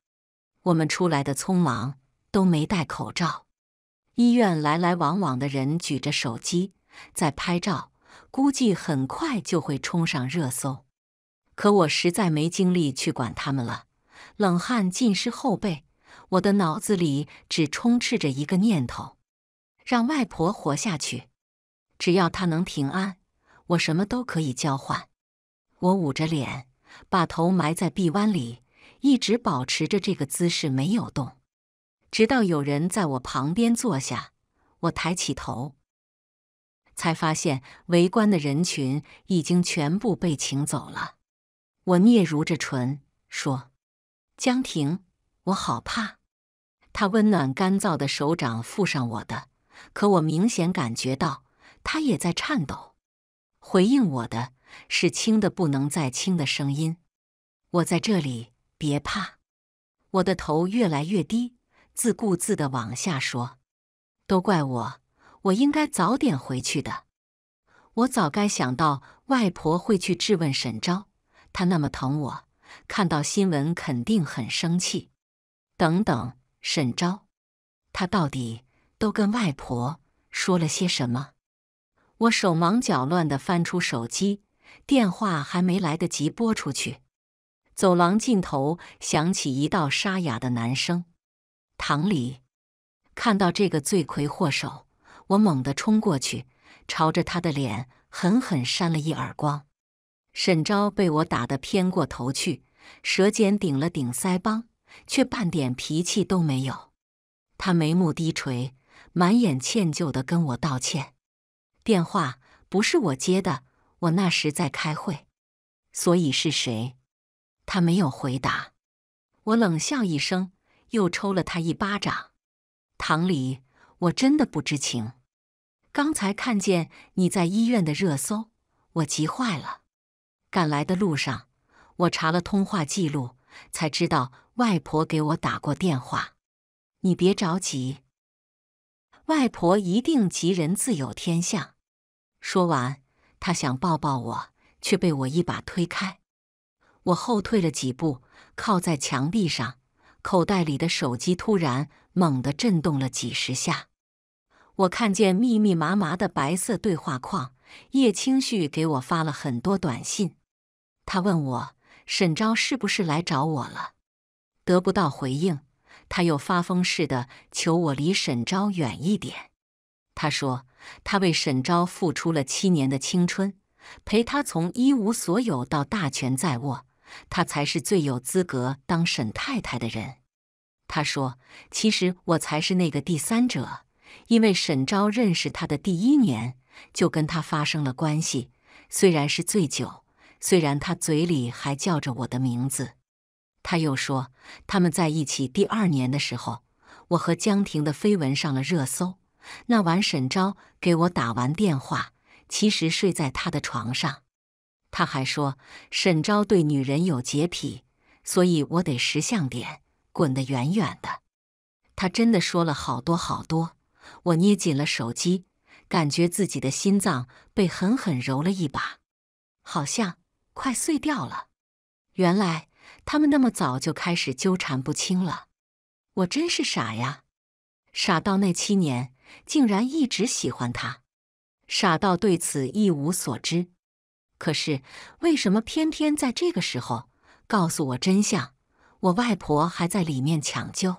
我们出来的匆忙，都没戴口罩。医院来来往往的人举着手机在拍照，估计很快就会冲上热搜。可我实在没精力去管他们了，冷汗浸湿后背，我的脑子里只充斥着一个念头：让外婆活下去，只要她能平安。我什么都可以交换。我捂着脸，把头埋在臂弯里，一直保持着这个姿势没有动，直到有人在我旁边坐下。我抬起头，才发现围观的人群已经全部被请走了。我嗫嚅着唇说：“江婷，我好怕。”他温暖干燥的手掌覆上我的，可我明显感觉到他也在颤抖。回应我的是轻的不能再轻的声音。我在这里，别怕。我的头越来越低，自顾自的往下说。都怪我，我应该早点回去的。我早该想到外婆会去质问沈昭，她那么疼我，看到新闻肯定很生气。等等，沈昭，他到底都跟外婆说了些什么？我手忙脚乱的翻出手机，电话还没来得及拨出去，走廊尽头响起一道沙哑的男声：“唐礼。”看到这个罪魁祸首，我猛地冲过去，朝着他的脸狠狠扇了一耳光。沈昭被我打得偏过头去，舌尖顶了顶腮帮，却半点脾气都没有。他眉目低垂，满眼歉疚的跟我道歉。电话不是我接的，我那时在开会，所以是谁？他没有回答。我冷笑一声，又抽了他一巴掌。唐李，我真的不知情。刚才看见你在医院的热搜，我急坏了。赶来的路上，我查了通话记录，才知道外婆给我打过电话。你别着急，外婆一定吉人自有天相。说完，他想抱抱我，却被我一把推开。我后退了几步，靠在墙壁上。口袋里的手机突然猛地震动了几十下。我看见密密麻麻的白色对话框，叶青旭给我发了很多短信。他问我沈昭是不是来找我了，得不到回应，他又发疯似的求我离沈昭远一点。他说：“他为沈昭付出了七年的青春，陪他从一无所有到大权在握，他才是最有资格当沈太太的人。”他说：“其实我才是那个第三者，因为沈昭认识他的第一年就跟他发生了关系，虽然是醉酒，虽然他嘴里还叫着我的名字。”他又说：“他们在一起第二年的时候，我和江婷的绯闻上了热搜。”那晚，沈昭给我打完电话，其实睡在他的床上。他还说，沈昭对女人有洁癖，所以我得识相点，滚得远远的。他真的说了好多好多。我捏紧了手机，感觉自己的心脏被狠狠揉了一把，好像快碎掉了。原来他们那么早就开始纠缠不清了。我真是傻呀，傻到那七年。竟然一直喜欢他，傻到对此一无所知。可是为什么偏偏在这个时候告诉我真相？我外婆还在里面抢救，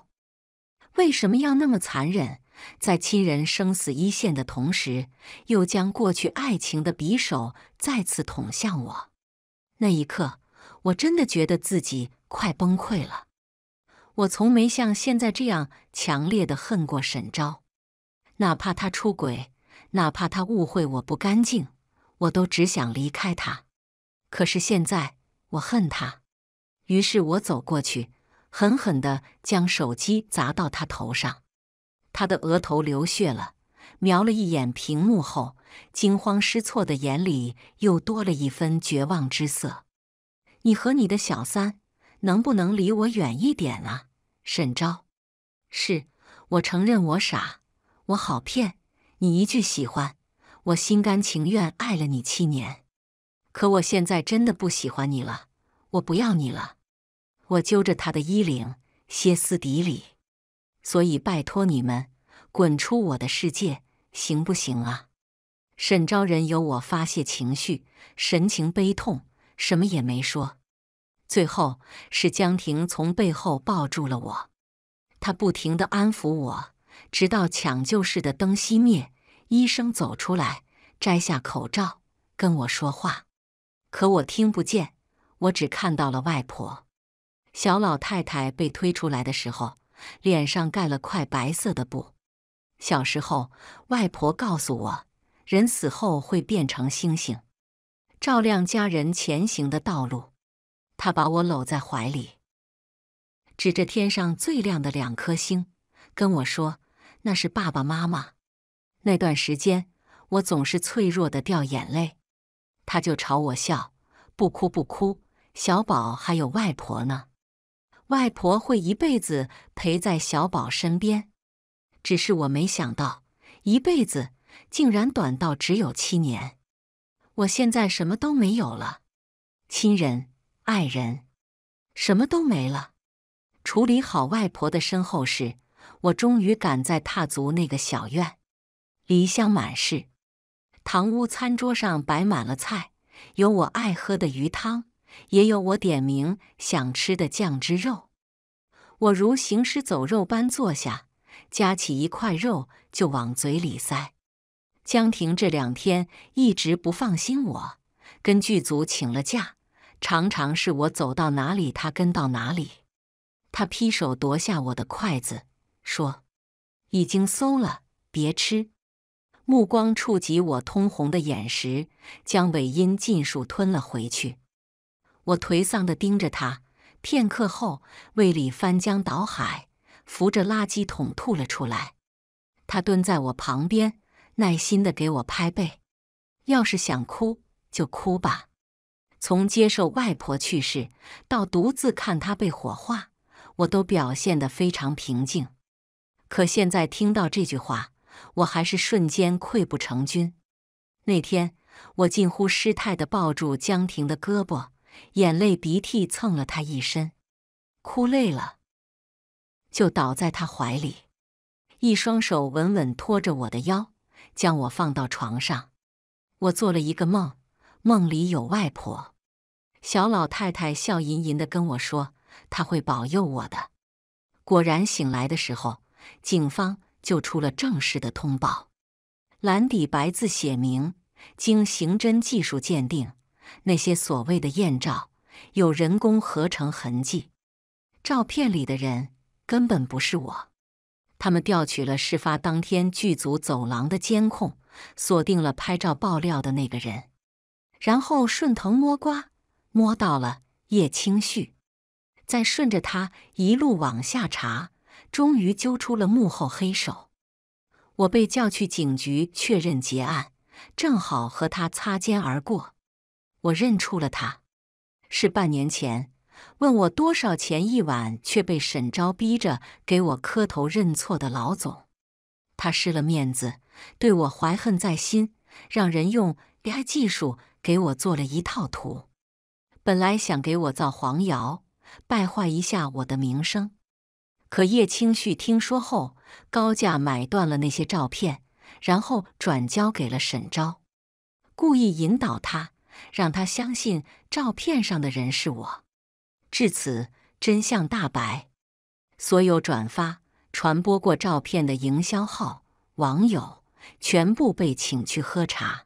为什么要那么残忍？在亲人生死一线的同时，又将过去爱情的匕首再次捅向我？那一刻，我真的觉得自己快崩溃了。我从没像现在这样强烈的恨过沈昭。哪怕他出轨，哪怕他误会我不干净，我都只想离开他。可是现在我恨他，于是我走过去，狠狠地将手机砸到他头上。他的额头流血了，瞄了一眼屏幕后，惊慌失措的眼里又多了一分绝望之色。你和你的小三，能不能离我远一点啊，沈昭？是，我承认我傻。我好骗，你一句喜欢，我心甘情愿爱了你七年。可我现在真的不喜欢你了，我不要你了。我揪着他的衣领，歇斯底里。所以拜托你们，滚出我的世界，行不行啊？沈昭仁由我发泄情绪，神情悲痛，什么也没说。最后是江婷从背后抱住了我，他不停地安抚我。直到抢救室的灯熄灭，医生走出来，摘下口罩跟我说话，可我听不见，我只看到了外婆。小老太太被推出来的时候，脸上盖了块白色的布。小时候，外婆告诉我，人死后会变成星星，照亮家人前行的道路。她把我搂在怀里，指着天上最亮的两颗星，跟我说。那是爸爸妈妈。那段时间，我总是脆弱的掉眼泪，他就朝我笑：“不哭不哭，小宝还有外婆呢。外婆会一辈子陪在小宝身边。”只是我没想到，一辈子竟然短到只有七年。我现在什么都没有了，亲人、爱人，什么都没了。处理好外婆的身后事。我终于赶在踏足那个小院，梨香满室。堂屋餐桌上摆满了菜，有我爱喝的鱼汤，也有我点名想吃的酱汁肉。我如行尸走肉般坐下，夹起一块肉就往嘴里塞。江婷这两天一直不放心我，跟剧组请了假，常常是我走到哪里，他跟到哪里。他劈手夺下我的筷子。说：“已经馊了，别吃。”目光触及我通红的眼时，将尾音尽数吞了回去。我颓丧的盯着他，片刻后，胃里翻江倒海，扶着垃圾桶吐了出来。他蹲在我旁边，耐心的给我拍背：“要是想哭就哭吧。”从接受外婆去世到独自看她被火化，我都表现得非常平静。可现在听到这句话，我还是瞬间溃不成军。那天，我近乎失态地抱住江婷的胳膊，眼泪鼻涕蹭了她一身，哭累了，就倒在她怀里，一双手稳稳托着我的腰，将我放到床上。我做了一个梦，梦里有外婆，小老太太笑吟吟地跟我说：“她会保佑我的。”果然，醒来的时候。警方就出了正式的通报，蓝底白字写明：经刑侦技术鉴定，那些所谓的艳照有人工合成痕迹，照片里的人根本不是我。他们调取了事发当天剧组走廊的监控，锁定了拍照爆料的那个人，然后顺藤摸瓜，摸到了叶青旭，再顺着他一路往下查。终于揪出了幕后黑手，我被叫去警局确认结案，正好和他擦肩而过。我认出了他，是半年前问我多少钱一晚却被沈昭逼着给我磕头认错的老总。他失了面子，对我怀恨在心，让人用 AI 技术给我做了一套图，本来想给我造黄谣，败坏一下我的名声。可叶清旭听说后，高价买断了那些照片，然后转交给了沈昭，故意引导他，让他相信照片上的人是我。至此，真相大白。所有转发、传播过照片的营销号、网友全部被请去喝茶。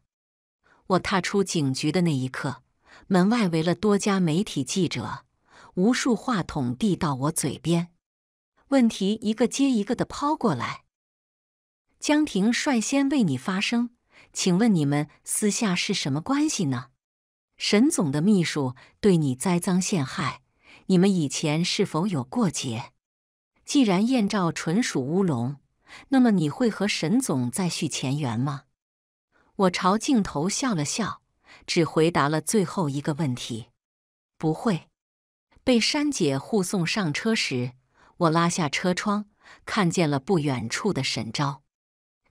我踏出警局的那一刻，门外围了多家媒体记者，无数话筒递到我嘴边。问题一个接一个的抛过来，江婷率先为你发声。请问你们私下是什么关系呢？沈总的秘书对你栽赃陷害，你们以前是否有过节？既然艳照纯属乌龙，那么你会和沈总再续前缘吗？我朝镜头笑了笑，只回答了最后一个问题：不会。被珊姐护送上车时。我拉下车窗，看见了不远处的沈昭，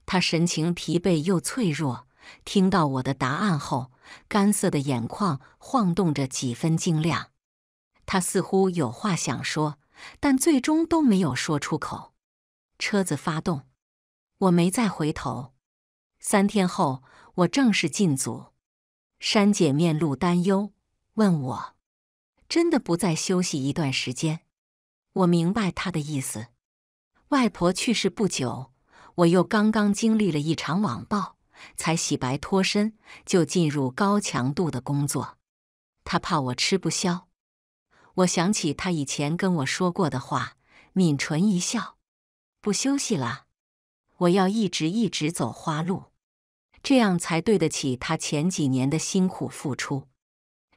他神情疲惫又脆弱。听到我的答案后，干涩的眼眶晃动着几分晶亮。他似乎有话想说，但最终都没有说出口。车子发动，我没再回头。三天后，我正式进组。山姐面露担忧，问我：“真的不再休息一段时间？”我明白他的意思。外婆去世不久，我又刚刚经历了一场网暴，才洗白脱身，就进入高强度的工作。他怕我吃不消。我想起他以前跟我说过的话，抿唇一笑，不休息啦，我要一直一直走花路，这样才对得起他前几年的辛苦付出。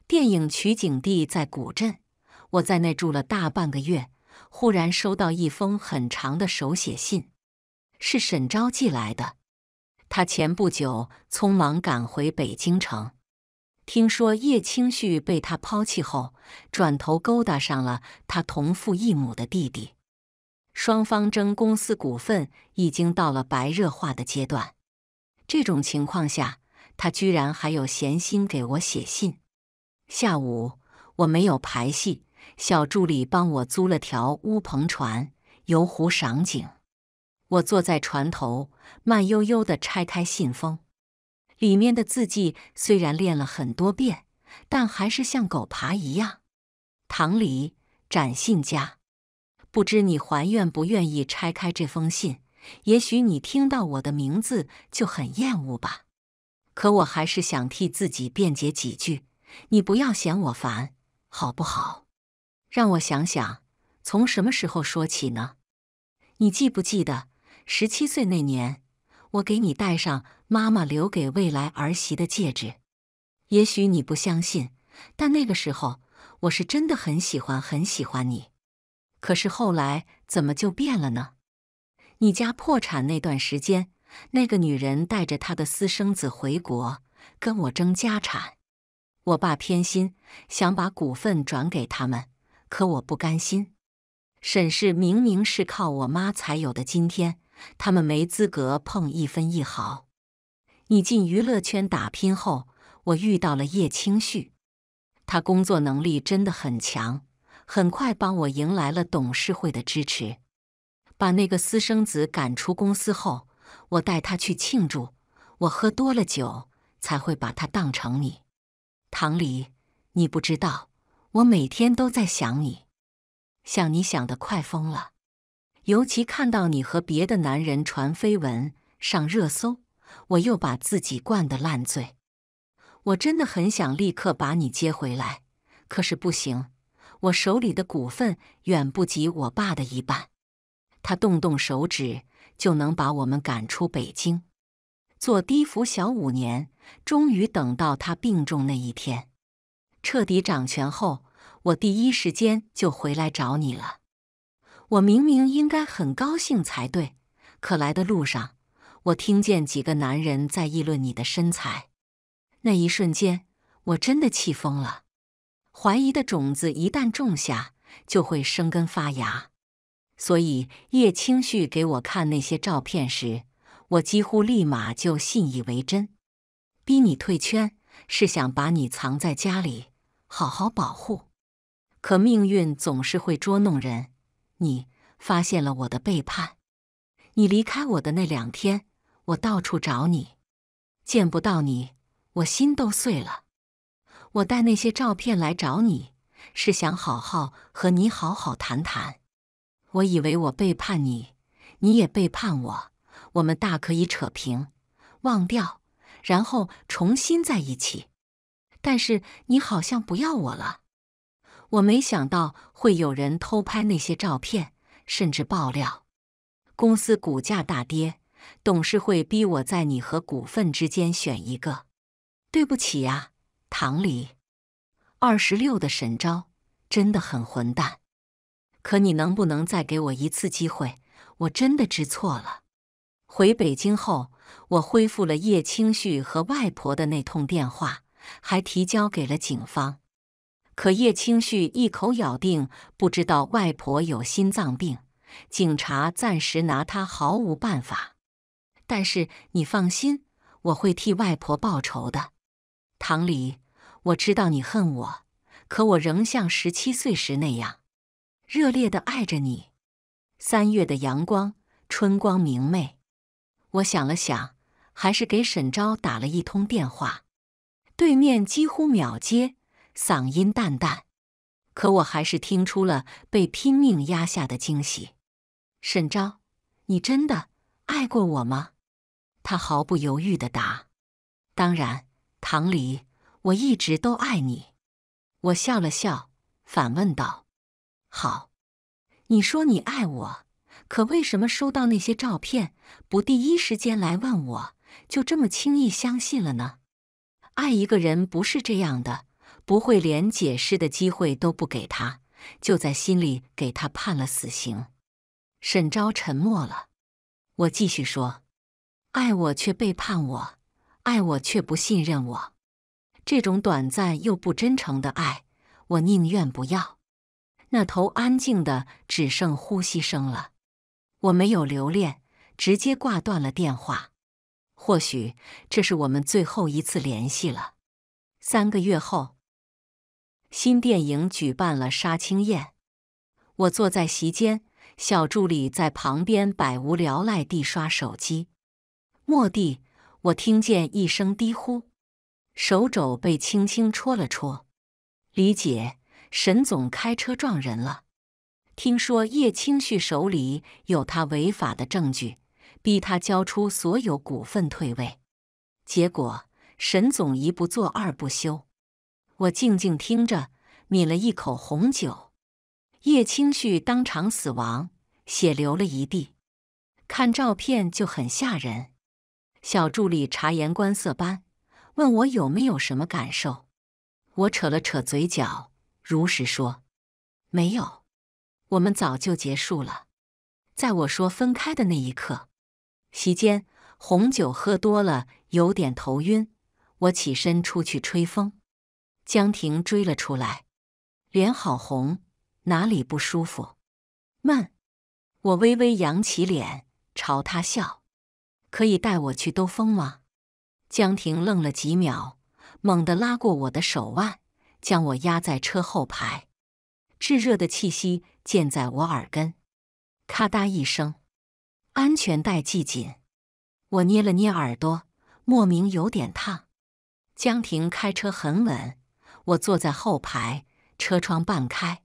电影取景地在古镇，我在那住了大半个月。忽然收到一封很长的手写信，是沈昭寄来的。他前不久匆忙赶回北京城，听说叶清旭被他抛弃后，转头勾搭上了他同父异母的弟弟，双方争公司股份已经到了白热化的阶段。这种情况下，他居然还有闲心给我写信。下午我没有排戏。小助理帮我租了条乌篷船游湖赏景。我坐在船头，慢悠悠地拆开信封，里面的字迹虽然练了很多遍，但还是像狗爬一样。唐黎，展信家，不知你还愿不愿意拆开这封信？也许你听到我的名字就很厌恶吧。可我还是想替自己辩解几句，你不要嫌我烦，好不好？让我想想，从什么时候说起呢？你记不记得十七岁那年，我给你戴上妈妈留给未来儿媳的戒指？也许你不相信，但那个时候我是真的很喜欢，很喜欢你。可是后来怎么就变了呢？你家破产那段时间，那个女人带着她的私生子回国，跟我争家产。我爸偏心，想把股份转给他们。可我不甘心，沈氏明明是靠我妈才有的今天，他们没资格碰一分一毫。你进娱乐圈打拼后，我遇到了叶青旭，他工作能力真的很强，很快帮我迎来了董事会的支持。把那个私生子赶出公司后，我带他去庆祝，我喝多了酒才会把他当成你，唐离，你不知道。我每天都在想你，想你想的快疯了。尤其看到你和别的男人传绯闻上热搜，我又把自己灌得烂醉。我真的很想立刻把你接回来，可是不行。我手里的股份远不及我爸的一半，他动动手指就能把我们赶出北京。做低伏小五年，终于等到他病重那一天。彻底掌权后，我第一时间就回来找你了。我明明应该很高兴才对，可来的路上，我听见几个男人在议论你的身材。那一瞬间，我真的气疯了。怀疑的种子一旦种下，就会生根发芽。所以叶青旭给我看那些照片时，我几乎立马就信以为真。逼你退圈，是想把你藏在家里。好好保护，可命运总是会捉弄人。你发现了我的背叛，你离开我的那两天，我到处找你，见不到你，我心都碎了。我带那些照片来找你，是想好好和你好好谈谈。我以为我背叛你，你也背叛我，我们大可以扯平，忘掉，然后重新在一起。但是你好像不要我了，我没想到会有人偷拍那些照片，甚至爆料。公司股价大跌，董事会逼我在你和股份之间选一个。对不起啊，唐李。二十六的沈昭真的很混蛋。可你能不能再给我一次机会？我真的知错了。回北京后，我恢复了叶青旭和外婆的那通电话。还提交给了警方，可叶清旭一口咬定不知道外婆有心脏病，警察暂时拿他毫无办法。但是你放心，我会替外婆报仇的。唐黎，我知道你恨我，可我仍像十七岁时那样热烈的爱着你。三月的阳光，春光明媚。我想了想，还是给沈昭打了一通电话。对面几乎秒接，嗓音淡淡，可我还是听出了被拼命压下的惊喜。沈昭，你真的爱过我吗？他毫不犹豫的答：“当然，唐离，我一直都爱你。”我笑了笑，反问道：“好，你说你爱我，可为什么收到那些照片不第一时间来问我，就这么轻易相信了呢？”爱一个人不是这样的，不会连解释的机会都不给他，就在心里给他判了死刑。沈昭沉默了，我继续说：“爱我却背叛我，爱我却不信任我，这种短暂又不真诚的爱，我宁愿不要。”那头安静的只剩呼吸声了，我没有留恋，直接挂断了电话。或许这是我们最后一次联系了。三个月后，新电影举办了杀青宴，我坐在席间，小助理在旁边百无聊赖地刷手机。蓦地，我听见一声低呼，手肘被轻轻戳了戳。李姐，沈总开车撞人了，听说叶清旭手里有他违法的证据。逼他交出所有股份退位，结果沈总一不做二不休。我静静听着，抿了一口红酒。叶青旭当场死亡，血流了一地。看照片就很吓人。小助理察言观色般问我有没有什么感受，我扯了扯嘴角，如实说没有。我们早就结束了。在我说分开的那一刻。席间红酒喝多了，有点头晕，我起身出去吹风。江婷追了出来，脸好红，哪里不舒服？慢，我微微扬起脸朝他笑，可以带我去兜风吗？江婷愣了几秒，猛地拉过我的手腕，将我压在车后排，炙热的气息溅在我耳根，咔嗒一声。安全带系紧，我捏了捏耳朵，莫名有点烫。江婷开车很稳，我坐在后排，车窗半开，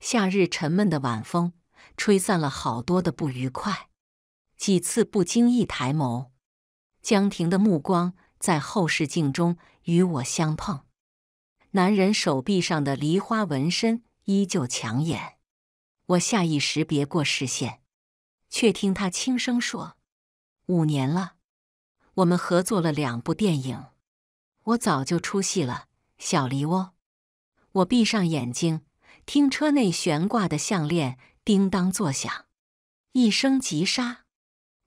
夏日沉闷的晚风，吹散了好多的不愉快。几次不经意抬眸，江婷的目光在后视镜中与我相碰，男人手臂上的梨花纹身依旧抢眼，我下意识别过视线。却听他轻声说：“五年了，我们合作了两部电影，我早就出戏了，小梨涡。我闭上眼睛，听车内悬挂的项链叮当作响。一声急刹，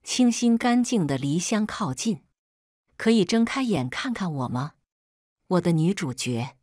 清新干净的梨香靠近。可以睁开眼看看我吗？我的女主角。